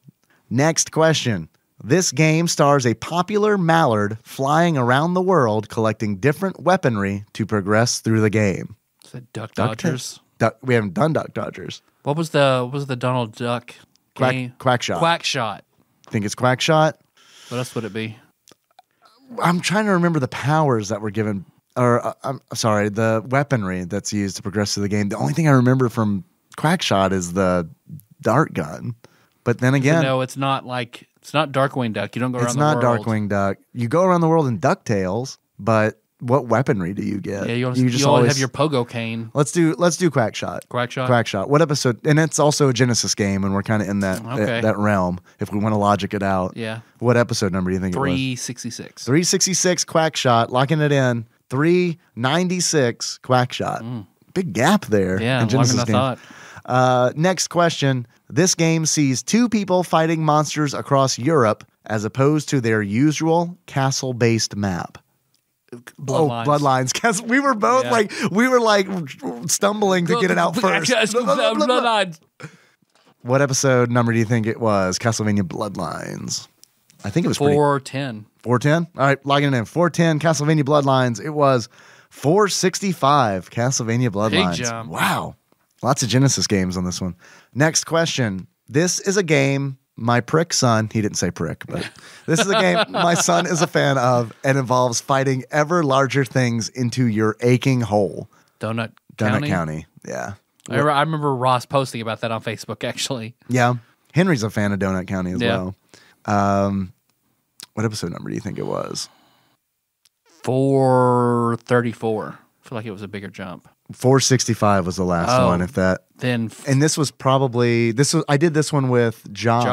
Next question. This game stars a popular mallard flying around the world collecting different weaponry to progress through the game. Is Duck, Dodgers? Duck. we haven't done Duck Dodgers. What was the what was the Donald Duck Quack, game? Quack Shot. Quack Shot. Think it's Quack Shot? What else would it be? I'm trying to remember the powers that were given or uh, I'm sorry, the weaponry that's used to progress through the game. The only thing I remember from Shot is the dart gun. But then again, no, it's not like it's not Darkwing Duck. You don't go around. It's not world. Darkwing Duck. You go around the world in Ducktales, but what weaponry do you get? Yeah, you, you just you always, have your pogo cane. Let's do let's do Quackshot. Quackshot. Quackshot. What episode? And it's also a Genesis game, and we're kind of in that, okay. that, that realm if we want to logic it out. Yeah. What episode number do you think? Three sixty six. Three sixty six. Quackshot. Locking it in. Three ninety six. Quackshot. Mm. Big gap there. Yeah, in Genesis game. Uh, next question. This game sees two people fighting monsters across Europe as opposed to their usual castle based map. Bloodlines. Oh, bloodlines. Cause we were both yeah. like, we were like stumbling to get it out first. bloodlines. What episode number do you think it was? Castlevania Bloodlines. I think it was 410. 410? All right, logging in. 410 Castlevania Bloodlines. It was 465 Castlevania Bloodlines. Wow. Lots of Genesis games on this one. Next question. This is a game my prick son, he didn't say prick, but this is a game my son is a fan of and involves fighting ever larger things into your aching hole. Donut County. Donut County. Yeah. I, I remember Ross posting about that on Facebook, actually. Yeah. Henry's a fan of Donut County as yeah. well. Um, what episode number do you think it was? 434. I feel like it was a bigger jump. 465 was the last oh, one. If that then, f- and this was probably this was I did this one with Josh.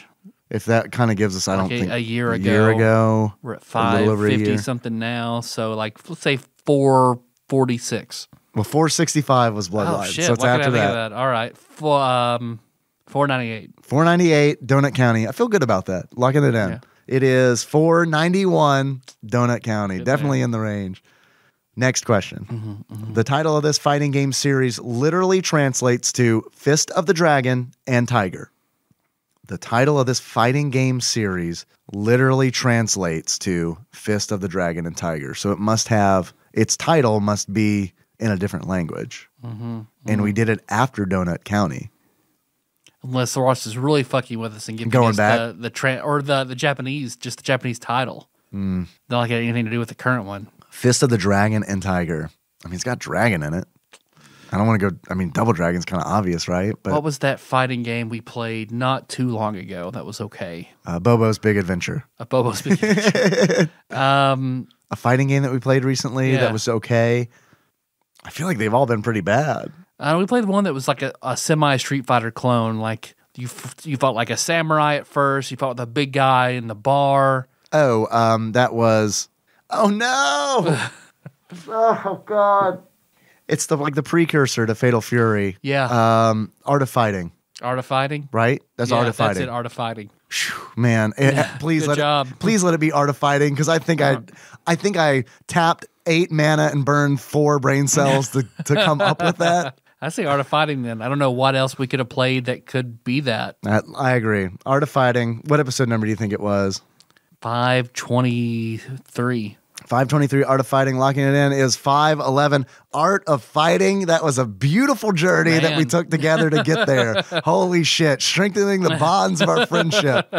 Josh. If that kind of gives us, I like don't a, think a year ago, a year ago, we're at five fifty something now. So like let's say four forty six. Well, four sixty five was Bloodline, oh, shit! so it's Why after that. that. All right, four, um, four ninety eight. Four ninety eight, Donut County. I feel good about that. Locking it in. Yeah. It is four ninety one, Donut County. Good Definitely man. in the range. Next question. Mm-hmm, mm-hmm. The title of this fighting game series literally translates to Fist of the Dragon and Tiger. The title of this fighting game series literally translates to Fist of the Dragon and Tiger. So it must have its title must be in a different language. Mm-hmm, and we mm-hmm. did it after Donut County. Unless the Ross is really fucking with us and giving Going us back. the, the tra- or the, the Japanese, just the Japanese title. Mm. Not like anything to do with the current one. Fist of the Dragon and Tiger. I mean, it's got dragon in it. I don't want to go. I mean, Double Dragon's kind of obvious, right? But what was that fighting game we played not too long ago? That was okay. Uh, Bobo's Big Adventure. A Bobo's Big Adventure. um, a fighting game that we played recently yeah. that was okay. I feel like they've all been pretty bad. Uh, we played one that was like a, a semi Street Fighter clone. Like you, you fought like a samurai at first. You fought with a big guy in the bar. Oh, um, that was Oh no! oh god! It's the like the precursor to Fatal Fury. Yeah. Um, Art of Fighting. Art of Fighting. Right. That's yeah, Art of Fighting. That's it. Art of Fighting. man, yeah, eh, please let job. It, please let it be Art of Fighting because I think I, I think I tapped eight mana and burned four brain cells to to come up with that. I say Art of Fighting then. I don't know what else we could have played that could be that. I, I agree. Art of Fighting. What episode number do you think it was? 523. 523 Art of Fighting, locking it in is 511 Art of Fighting. That was a beautiful journey Man. that we took together to get there. Holy shit, strengthening the bonds of our friendship.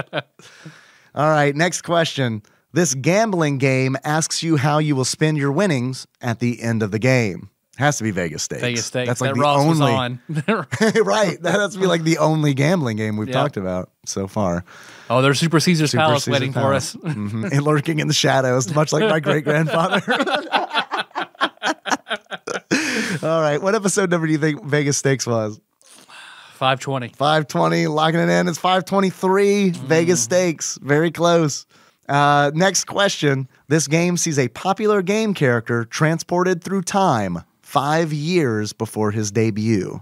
All right, next question. This gambling game asks you how you will spend your winnings at the end of the game. Has to be Vegas stakes. Vegas stakes. That's like that the Ross only. right. That has to be like the only gambling game we've yeah. talked about so far. Oh, there's Super Caesar's Super Palace Caesar's waiting Palace. for us. Mm -hmm. And lurking in the shadows, much like my great grandfather. All right. What episode number do you think Vegas Stakes was? 520. 520. Locking it in. It's 523. Mm. Mm-hmm. Vegas Stakes. Very close. Uh, next question. This game sees a popular game character transported through time five years before his debut.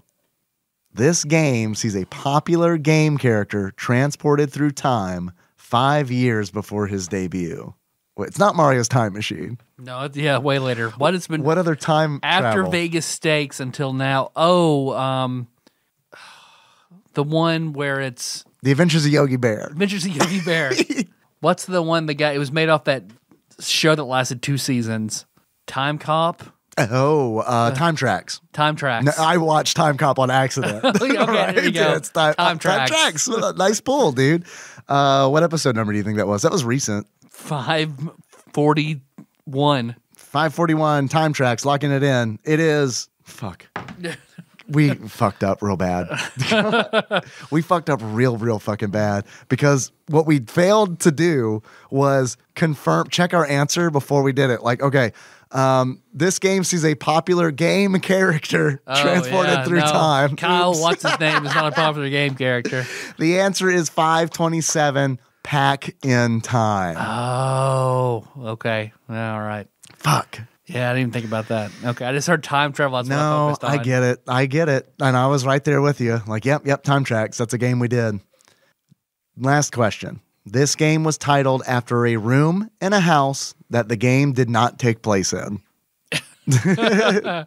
This game sees a popular game character transported through time five years before his debut. it's not Mario's Time Machine. No, yeah, way later. What has been? What other time after travel? Vegas Stakes until now? Oh, um, the one where it's The Adventures of Yogi Bear. Adventures of Yogi Bear. What's the one? The guy. It was made off that show that lasted two seasons. Time Cop. Oh, uh, uh, time tracks. Time tracks. No, I watched Time Cop on accident. Oh, okay, right? there you go. it's time, time, time tracks. tracks. nice pull, dude. Uh, what episode number do you think that was? That was recent. Five forty-one. Five forty-one. Time tracks. Locking it in. It is. Fuck. we fucked up real bad. we fucked up real, real fucking bad because what we failed to do was confirm, check our answer before we did it. Like, okay, um, this game sees a popular game character oh, transported yeah, through no. time. Kyle, Oops. what's his name? Is not a popular game character. The answer is 527 pack in time. Oh, okay. All right. Fuck. Yeah, I didn't even think about that. Okay, I just heard time travel. That's no, I, I get it. I get it. And I was right there with you. Like, yep, yep, time tracks. That's a game we did. Last question. This game was titled after a room in a house that the game did not take place in.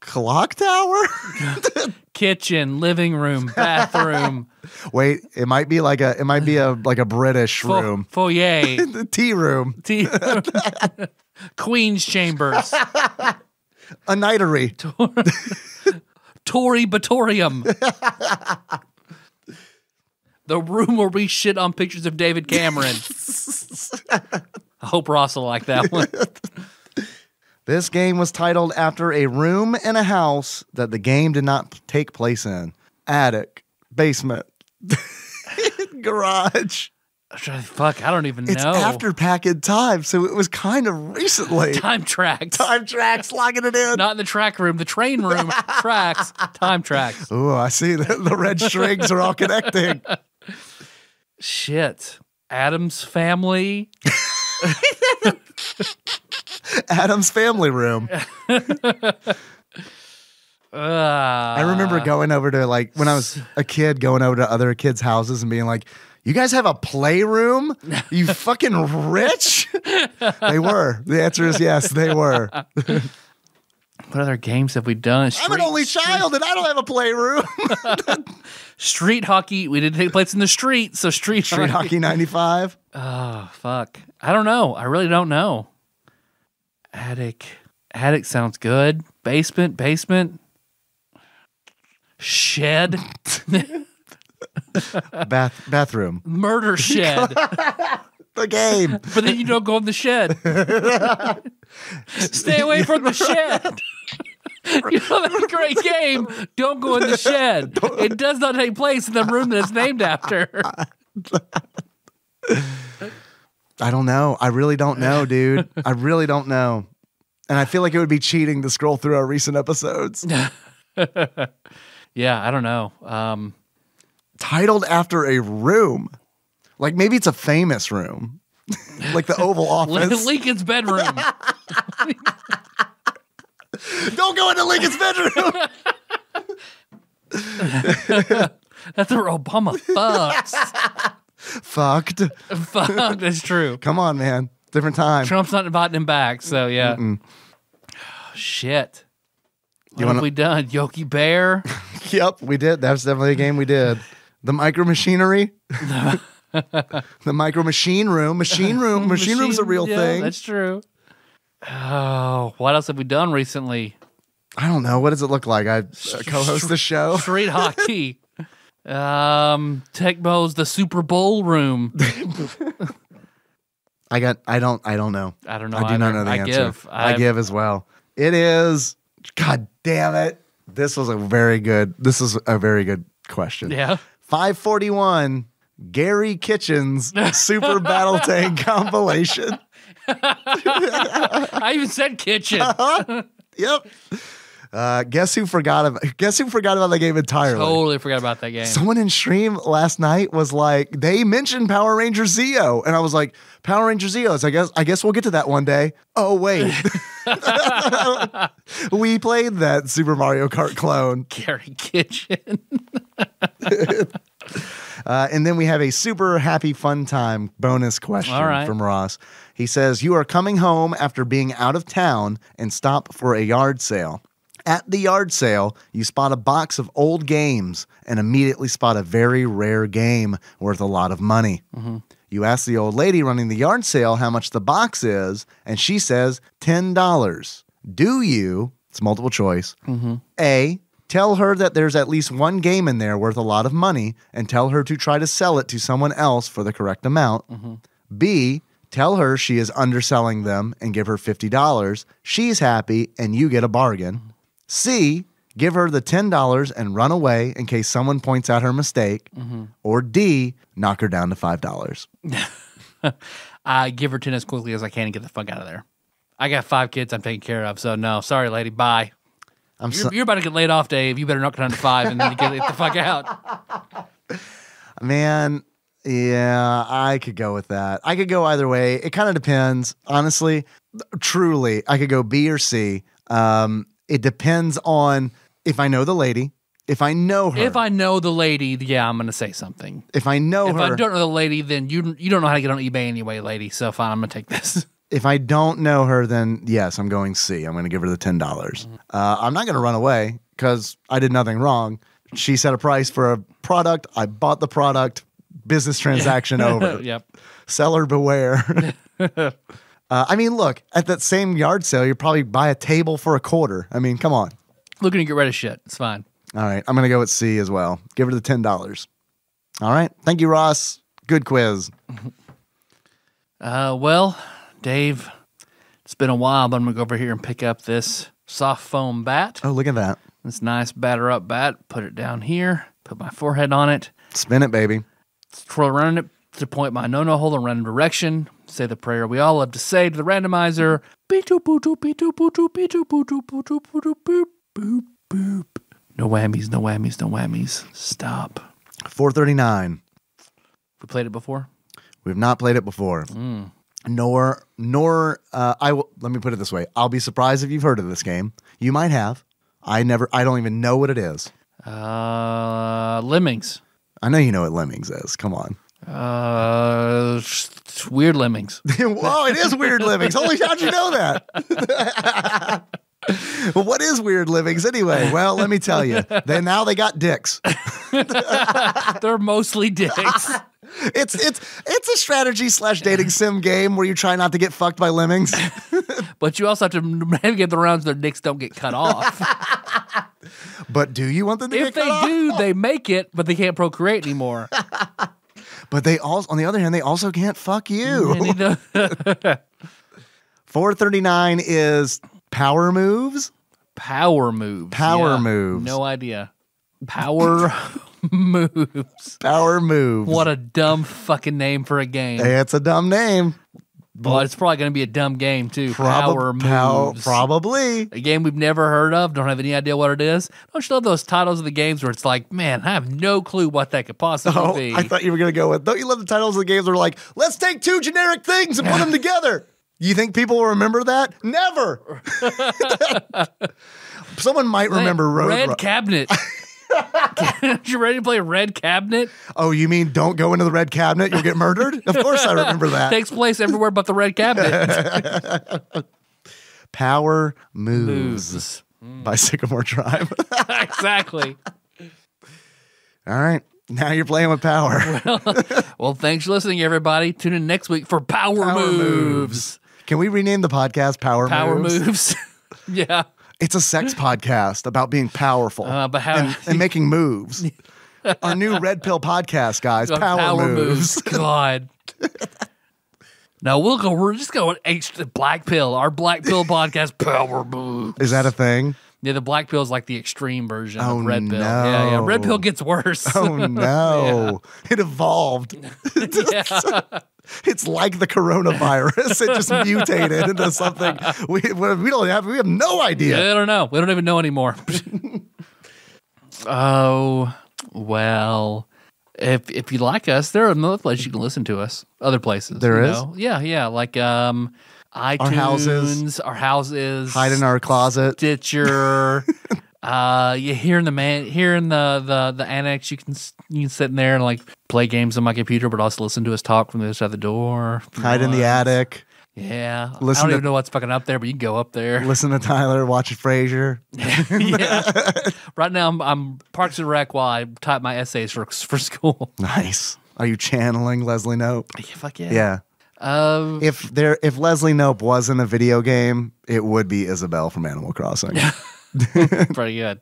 Clock tower? Kitchen, living room, bathroom. Wait, it might be like a it might be a like a British Fo- room. Foyer. the tea room. Tea room. Queen's chambers. a nitory. Tor- Batorium the room where we shit on pictures of David Cameron. I hope Ross will like that one. this game was titled after a room in a house that the game did not take place in attic, basement, garage. Fuck, I don't even know. It's after packet time, so it was kind of recently. time tracks. Time tracks, logging it in. Not in the track room, the train room. tracks, time tracks. Oh, I see the red strings are all connecting shit. Adam's family. Adam's family room. Uh, I remember going over to like when I was a kid, going over to other kids' houses and being like, "You guys have a playroom? You fucking rich?" they were. The answer is yes, they were. What other games have we done? Street, I'm an only street. child and I don't have a playroom. street hockey. We did not take place in the street, so street street hockey, hockey '95. Oh fuck! I don't know. I really don't know. Attic, attic sounds good. Basement, basement. Shed. Bath bathroom. Murder shed. the game. But then you don't go in the shed. Stay away from the shed. you know a great game. Don't go in the shed. It does not take place in the room that it's named after. I don't know. I really don't know, dude. I really don't know. And I feel like it would be cheating to scroll through our recent episodes. yeah, I don't know. Um, Titled after a room. Like maybe it's a famous room, like the Oval Office, Lincoln's bedroom. Don't go into Lincoln's bedroom. That's where Obama fucks. Fucked. Fucked. That's true. Come on, man. Different time. Trump's not inviting him back, so yeah. Oh, shit. What you wanna... have we done? Yogi Bear. yep, we did. That's definitely a game we did. The micro machinery. the micro machine room, machine room, machine, machine room's a real yeah, thing. That's true. Oh, what else have we done recently? I don't know. What does it look like? I uh, co-host the show. Street hockey. um, Tecmo's the Super Bowl room. I got. I don't. I don't know. I don't know. I do either. not know the I answer. Give. I, I give as well. It is. God damn it! This was a very good. This is a very good question. Yeah. Five forty-one Gary Kitchen's Super Battle Tank compilation. I even said kitchen. Uh-huh. Yep. Uh, guess who forgot about guess who forgot about that game entirely? Totally forgot about that game. Someone in stream last night was like, they mentioned Power Ranger Zeo, and I was like, Power Ranger Zeos. I guess I guess we'll get to that one day. Oh wait, we played that Super Mario Kart clone. Gary Kitchen. Uh, and then we have a super happy fun time bonus question right. from Ross. He says, You are coming home after being out of town and stop for a yard sale. At the yard sale, you spot a box of old games and immediately spot a very rare game worth a lot of money. Mm-hmm. You ask the old lady running the yard sale how much the box is, and she says $10. Do you, it's multiple choice, mm-hmm. A, Tell her that there's at least one game in there worth a lot of money and tell her to try to sell it to someone else for the correct amount. Mm-hmm. B, tell her she is underselling them and give her $50. She's happy and you get a bargain. Mm-hmm. C, give her the $10 and run away in case someone points out her mistake. Mm-hmm. Or D, knock her down to $5. I give her 10 as quickly as I can and get the fuck out of there. I got five kids I'm taking care of, so no, sorry, lady, bye. I'm you're, so- you're about to get laid off, Dave. You better knock it on five and then get the fuck out. Man, yeah, I could go with that. I could go either way. It kind of depends. Honestly, truly, I could go B or C. Um, it depends on if I know the lady. If I know her. If I know the lady, yeah, I'm gonna say something. If I know if her. If I don't know the lady, then you you don't know how to get on eBay anyway, lady. So fine, I'm gonna take this if I don't know her, then yes, I'm going C. I'm going to give her the ten dollars. Mm-hmm. Uh, I'm not going to run away because I did nothing wrong. She set a price for a product. I bought the product. Business transaction over. yep. Seller beware. uh, I mean, look at that same yard sale. You probably buy a table for a quarter. I mean, come on. Looking to get rid of shit. It's fine. All right, I'm going to go with C as well. Give her the ten dollars. All right, thank you, Ross. Good quiz. Uh, well, Dave, it's been a while, but I'm going to go over here and pick up this soft foam bat. Oh, look at that. This nice batter up bat. Put it down here, put my forehead on it. Spin it, baby. Twirl around it to point my no no hole in random direction. Say the prayer we all love to say to the randomizer. Beep doop boop doop beep doop boop doop beep doop boop boop boop boop boop boop. No whammies, no whammies, no whammies. Stop. 439. We played it before? We've not played it before. Mm nor nor uh, I will. Let me put it this way: I'll be surprised if you've heard of this game. You might have. I never. I don't even know what it is. Uh, lemmings. I know you know what lemmings is. Come on. Uh, weird lemmings. Whoa! It is weird lemmings. Holy How'd you know that? well, what is weird livings anyway? Well, let me tell you. They now they got dicks. They're mostly dicks. It's it's it's a strategy slash dating sim game where you try not to get fucked by lemmings. but you also have to navigate the rounds their dicks don't get cut off. but do you want the to if they do, off? they make it, but they can't procreate anymore. but they also, on the other hand, they also can't fuck you. 439 is power moves. Power moves. Power yeah, moves. No idea. Power moves. Power moves. What a dumb fucking name for a game. Hey, it's a dumb name. Well, it's probably going to be a dumb game too. Prob- Power moves, pow- probably a game we've never heard of. Don't have any idea what it is. Don't you love those titles of the games where it's like, man, I have no clue what that could possibly oh, be. I thought you were going to go with. Don't you love the titles of the games where like, let's take two generic things and put them together. You think people will remember that? Never. Someone might remember Red, Road Red Ru- Cabinet. you ready to play Red Cabinet? Oh, you mean don't go into the Red Cabinet? You'll get murdered? of course I remember that. Takes place everywhere but the Red Cabinet. Power Moves, moves. Mm. by Sycamore Tribe. exactly. All right. Now you're playing with power. well, well, thanks for listening, everybody. Tune in next week for Power, power moves. moves. Can we rename the podcast Power, Power Moves? moves. yeah. It's a sex podcast about being powerful uh, but how, and, and making moves. Our new Red Pill podcast, guys. Power, power moves. moves. God. No, we'll go. We're just going H black pill. Our black pill podcast power moves. Is that a thing? Yeah, the black pill is like the extreme version oh, of red pill. No. Yeah, yeah. Red pill gets worse. Oh no. yeah. It evolved. it's like the coronavirus. it just mutated into something we, we don't have we have no idea. I don't know. We don't even know anymore. oh well. If if you like us, there are other places you can listen to us. Other places. There is? Know? Yeah, yeah. Like um iTunes, our houses, our houses, hide in our closet, Stitcher. uh, yeah, here in the man, here in the the the annex, you can you can sit in there and like play games on my computer, but also listen to us talk from the other side of the door. Hide in the attic. Yeah, listen I don't to, even know what's fucking up there, but you can go up there. Listen to Tyler, watch Frasier. yeah. right now, I'm, I'm Parks and Rec while I type my essays for for school. Nice. Are you channeling Leslie Nope? Yeah, fuck yeah. Yeah. Um, if there, if Leslie Nope wasn't a video game, it would be Isabel from Animal Crossing. Pretty good.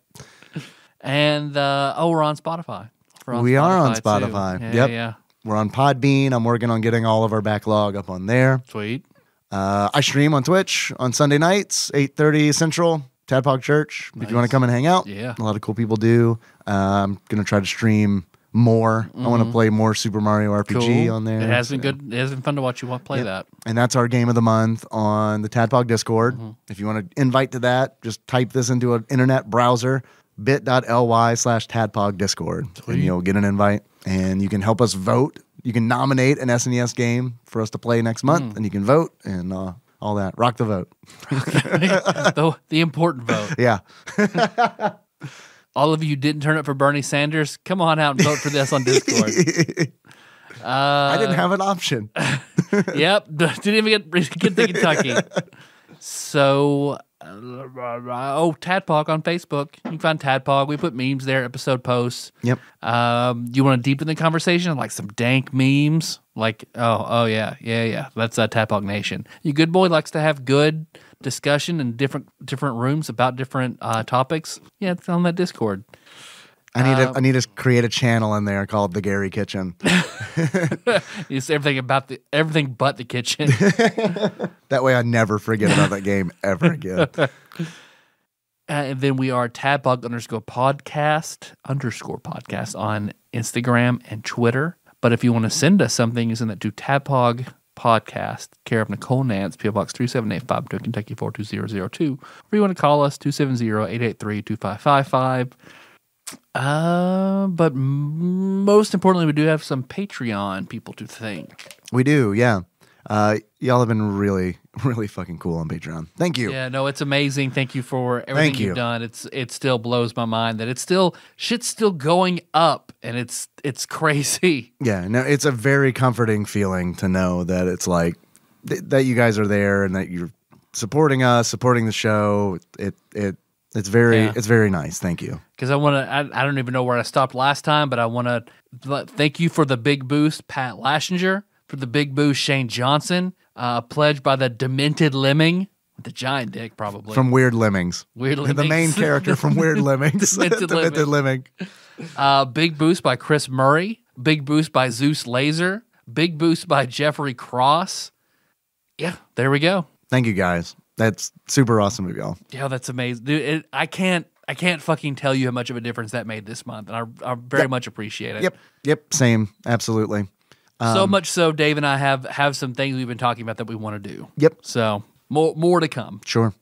And uh, oh, we're on Spotify. We're on we Spotify are on Spotify. Yeah, yep. Yeah. We're on Podbean. I'm working on getting all of our backlog up on there. Sweet. Uh, I stream on Twitch on Sunday nights, 8:30 Central. Tadpog Church. Nice. If you want to come and hang out, yeah, a lot of cool people do. Uh, I'm gonna try to stream more. Mm-hmm. I want to play more Super Mario RPG cool. on there. It has been good. It has been fun to watch you play yep. that. And that's our game of the month on the Tadpog Discord. Mm-hmm. If you want to invite to that, just type this into an internet browser bit.ly slash tadpog discord and you'll get an invite and you can help us vote you can nominate an snes game for us to play next month mm. and you can vote and uh, all that rock the vote the, the important vote yeah all of you didn't turn up for Bernie Sanders, come on out and vote for this on Discord. uh, I didn't have an option. yep, didn't even get, get to Kentucky. So, uh, oh, Tadpog on Facebook. You can find Tadpog. We put memes there, episode posts. Yep. Um, you want to deepen the conversation, like some dank memes? Like, oh, oh yeah, yeah, yeah. That's uh, Tadpog Nation. You good boy likes to have good – discussion in different different rooms about different uh, topics. Yeah, it's on that Discord. I need to, um, I need to create a channel in there called the Gary Kitchen. You say everything about the everything but the kitchen. that way, I never forget about that game ever again. Uh, and then we are tabbug underscore podcast underscore podcast on Instagram and Twitter. But if you want to send us something, you send that to Tadpog? podcast, care of Nicole Nance, PO Box 3785, to Kentucky 42002. Or you want to call us 270-883-2555. Uh, but most importantly, we do have some Patreon people to thank. We do, yeah. Uh, y'all have been really, really fucking cool on Patreon. Thank you. Yeah, no, it's amazing. Thank you for everything you. have done. It's it still blows my mind that it's still shit's still going up, and it's it's crazy. Yeah, no, it's a very comforting feeling to know that it's like th that you guys are there and that you're supporting us, supporting the show. It it it's very yeah. it's very nice. Thank you. Because I want to. I, I don't even know where I stopped last time, but I want to thank you for the big boost, Pat Lashinger for the big boo Shane Johnson, uh, pledged by the demented lemming the giant dick, probably from Weird Lemmings. Weird Lemmings, the main character from Weird Lemmings, demented, demented lemming. lemming. Uh, big boost by Chris Murray. Big boost by Zeus Laser. Big boost by Jeffrey Cross. Yeah, there we go. Thank you guys. That's super awesome of y'all. Yeah, that's amazing, dude. It, I can't. I can't fucking tell you how much of a difference that made this month, and I, I very yep. much appreciate it. Yep, yep, same, absolutely. Um, so much so, Dave and I have have some things we've been talking about that we want to do. Yep. So more more to come. Sure.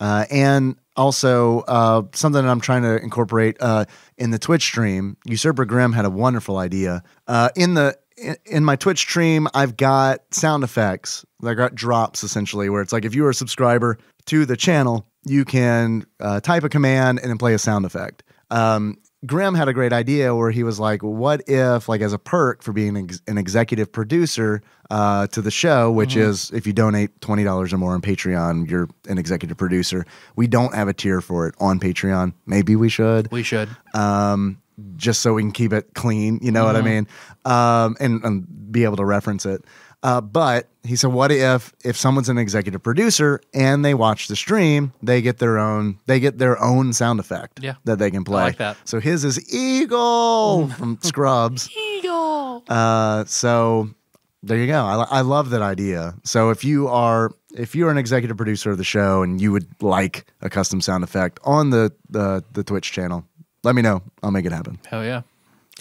Uh, and also uh, something that I'm trying to incorporate uh, in the Twitch stream. Usurper Grimm had a wonderful idea. Uh, in the in, in my Twitch stream, I've got sound effects. I got drops essentially, where it's like if you are a subscriber to the channel, you can uh, type a command and then play a sound effect. Um, Graham had a great idea where he was like, "What if, like, as a perk for being ex an executive producer uh, to the show, which mm -hmm. is if you donate twenty dollars or more on Patreon, you're an executive producer. We don't have a tier for it on Patreon. Maybe we should. We should. Um, just so we can keep it clean. You know mm -hmm. what I mm-hmm. mean? Um, and, and be able to reference it." Uh, but he said, what if if someone's an executive producer and they watch the stream, they get their own they get their own sound effect yeah. that they can play. I like that. So his is Eagle from Scrubs. Eagle. Uh, so there you go. I, I love that idea. So if you are if you're an executive producer of the show and you would like a custom sound effect on the the, the Twitch channel, let me know. I'll make it happen. Hell yeah.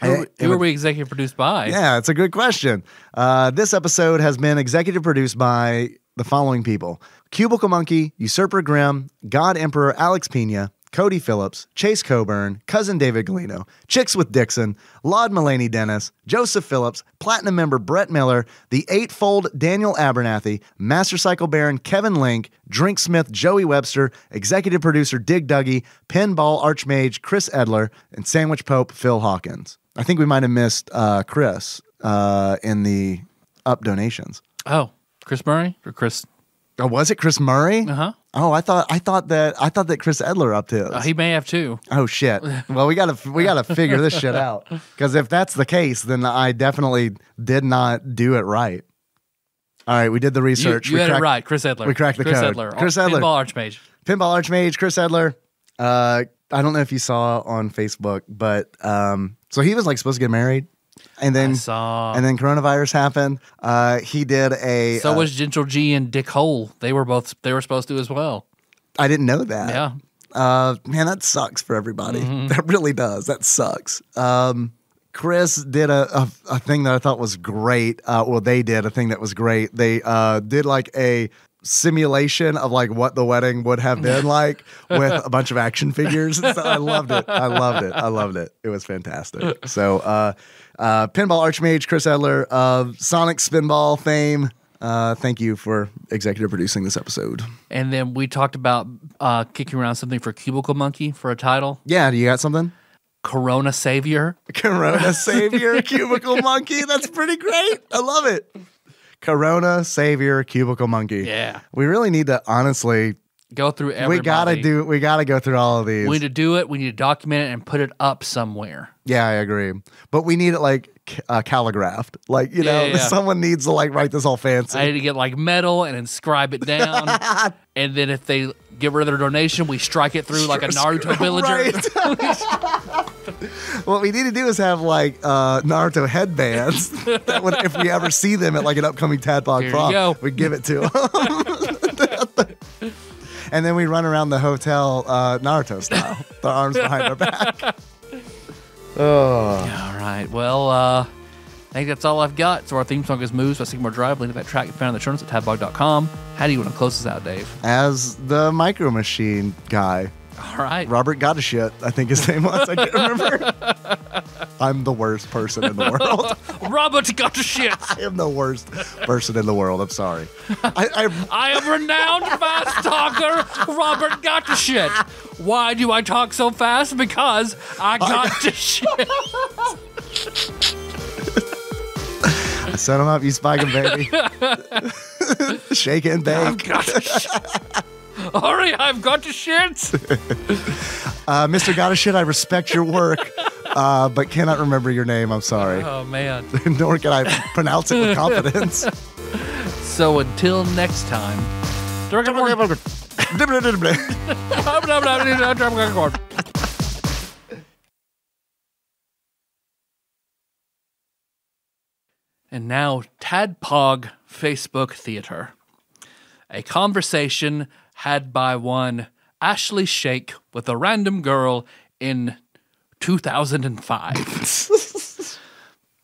Who, who were we executive produced by? Yeah, it's a good question. Uh, this episode has been executive produced by the following people Cubicle Monkey, Usurper Grimm, God Emperor Alex Pena, Cody Phillips, Chase Coburn, Cousin David Galino, Chicks with Dixon, Laud Mulaney Dennis, Joseph Phillips, Platinum member Brett Miller, The Eightfold Daniel Abernathy, Master Cycle Baron Kevin Link, Drink Smith Joey Webster, Executive Producer Dig Dougie, Pinball Archmage Chris Edler, and Sandwich Pope Phil Hawkins. I think we might have missed uh, Chris uh, in the up donations. Oh, Chris Murray or Chris? Oh, was it Chris Murray? Uh huh. Oh, I thought I thought that I thought that Chris Edler upped his. Uh, he may have too. Oh shit! Well, we gotta we gotta figure this shit out because if that's the case, then I definitely did not do it right. All right, we did the research. You, you we cracked, it right, Chris Edler. We cracked the Chris code. Edler. Chris oh, Edler, pinball archmage, pinball archmage, Chris Edler. Uh, I don't know if you saw on Facebook, but um, so he was like supposed to get married, and then and then coronavirus happened. Uh, he did a. So uh, was Gentle G and Dick Hole. They were both. They were supposed to as well. I didn't know that. Yeah. Uh, man, that sucks for everybody. Mm -hmm. That really does. That sucks. Um, Chris did a, a, a, thing that I thought was great. Uh, well, they did a thing that was great. They uh, did like a simulation of like what the wedding would have been like with a bunch of action figures and stuff. I loved it. I loved it. I loved it. It was fantastic. So uh uh pinball archmage Chris Edler of Sonic Spinball fame. Uh, thank you for executive producing this episode. And then we talked about uh, kicking around something for Cubicle Monkey for a title. Yeah, do you got something? Corona Savior. Corona Savior, Cubicle Monkey. That's pretty great. I love it. Corona, Savior, Cubicle Monkey. Yeah. We really need to honestly go through everybody. We gotta do we gotta go through all of these. We need to do it, we need to document it and put it up somewhere. Yeah, I agree. But we need it like uh, calligraphed. Like, you know, yeah, yeah. someone needs to like write this all fancy. I need to get like metal and inscribe it down. and then if they get rid of their donation, we strike it through like a Naruto villager. what we need to do is have like uh, Naruto headbands. that would, if we ever see them at like an upcoming Tadpog prom, we give it to them. and then we run around the hotel uh, Naruto style, the arms behind our back. Oh. All right. Well, uh, I think that's all I've got. So our theme song is Moves by Sigmar Drive. Link to that track can be found in the show at tabbog.com. How do you want to close this out, Dave? As the micro machine guy. All right. Robert got a shit, I think his name was. I can't remember. I'm the worst person in the world. Robert got a shit. I am the worst person in the world. I'm sorry. I, I, I am renowned fast talker Robert got a shit. Why do I talk so fast? Because I got I, to shit. I set him up, you spike him, baby. Shake and bake. Hurry, I've got to shit. uh, Mr. Got to Shit, I respect your work, uh, but cannot remember your name. I'm sorry. Oh, man. Nor can I pronounce it with confidence. so until next time. And now, Tadpog Facebook Theater, a conversation had by one Ashley Shake with a random girl in 2005.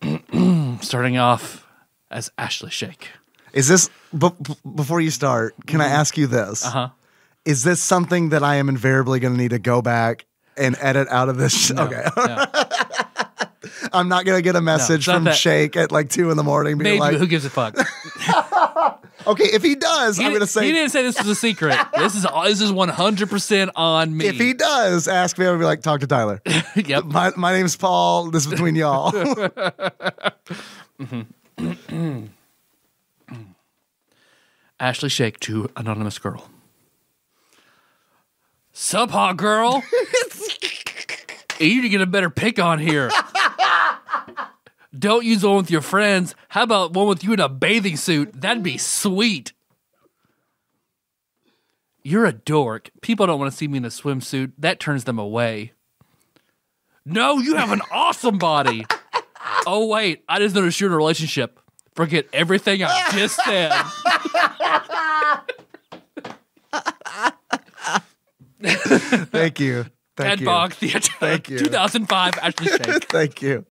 Starting off as Ashley Shake. Is this, b- before you start, can I mm-hmm. ask you this? Uh-huh. Is this something that I am invariably going to need to go back and edit out of this? No, okay. no. I'm not gonna get a message no, from that. Shake at like two in the morning. Maybe like, who gives a fuck? okay, if he does, he I'm gonna say he didn't say this was a secret. this is this is 100 percent on me. If he does, ask me. I'll be like, talk to Tyler. yep. My my name's Paul. This is between y'all. Mm-hmm. mm-hmm. Ashley Shake to anonymous girl. Sub hot girl. you need to get a better pick on here. Don't use one with your friends. How about one with you in a bathing suit? That'd be sweet. You're a dork. People don't want to see me in a swimsuit. That turns them away. No, you have an awesome body. oh, wait. I just noticed you're in a relationship. Forget everything I just said. Thank you. Thank Ed you. Theater. Thank you. 2005 Ashley Shake. Thank you.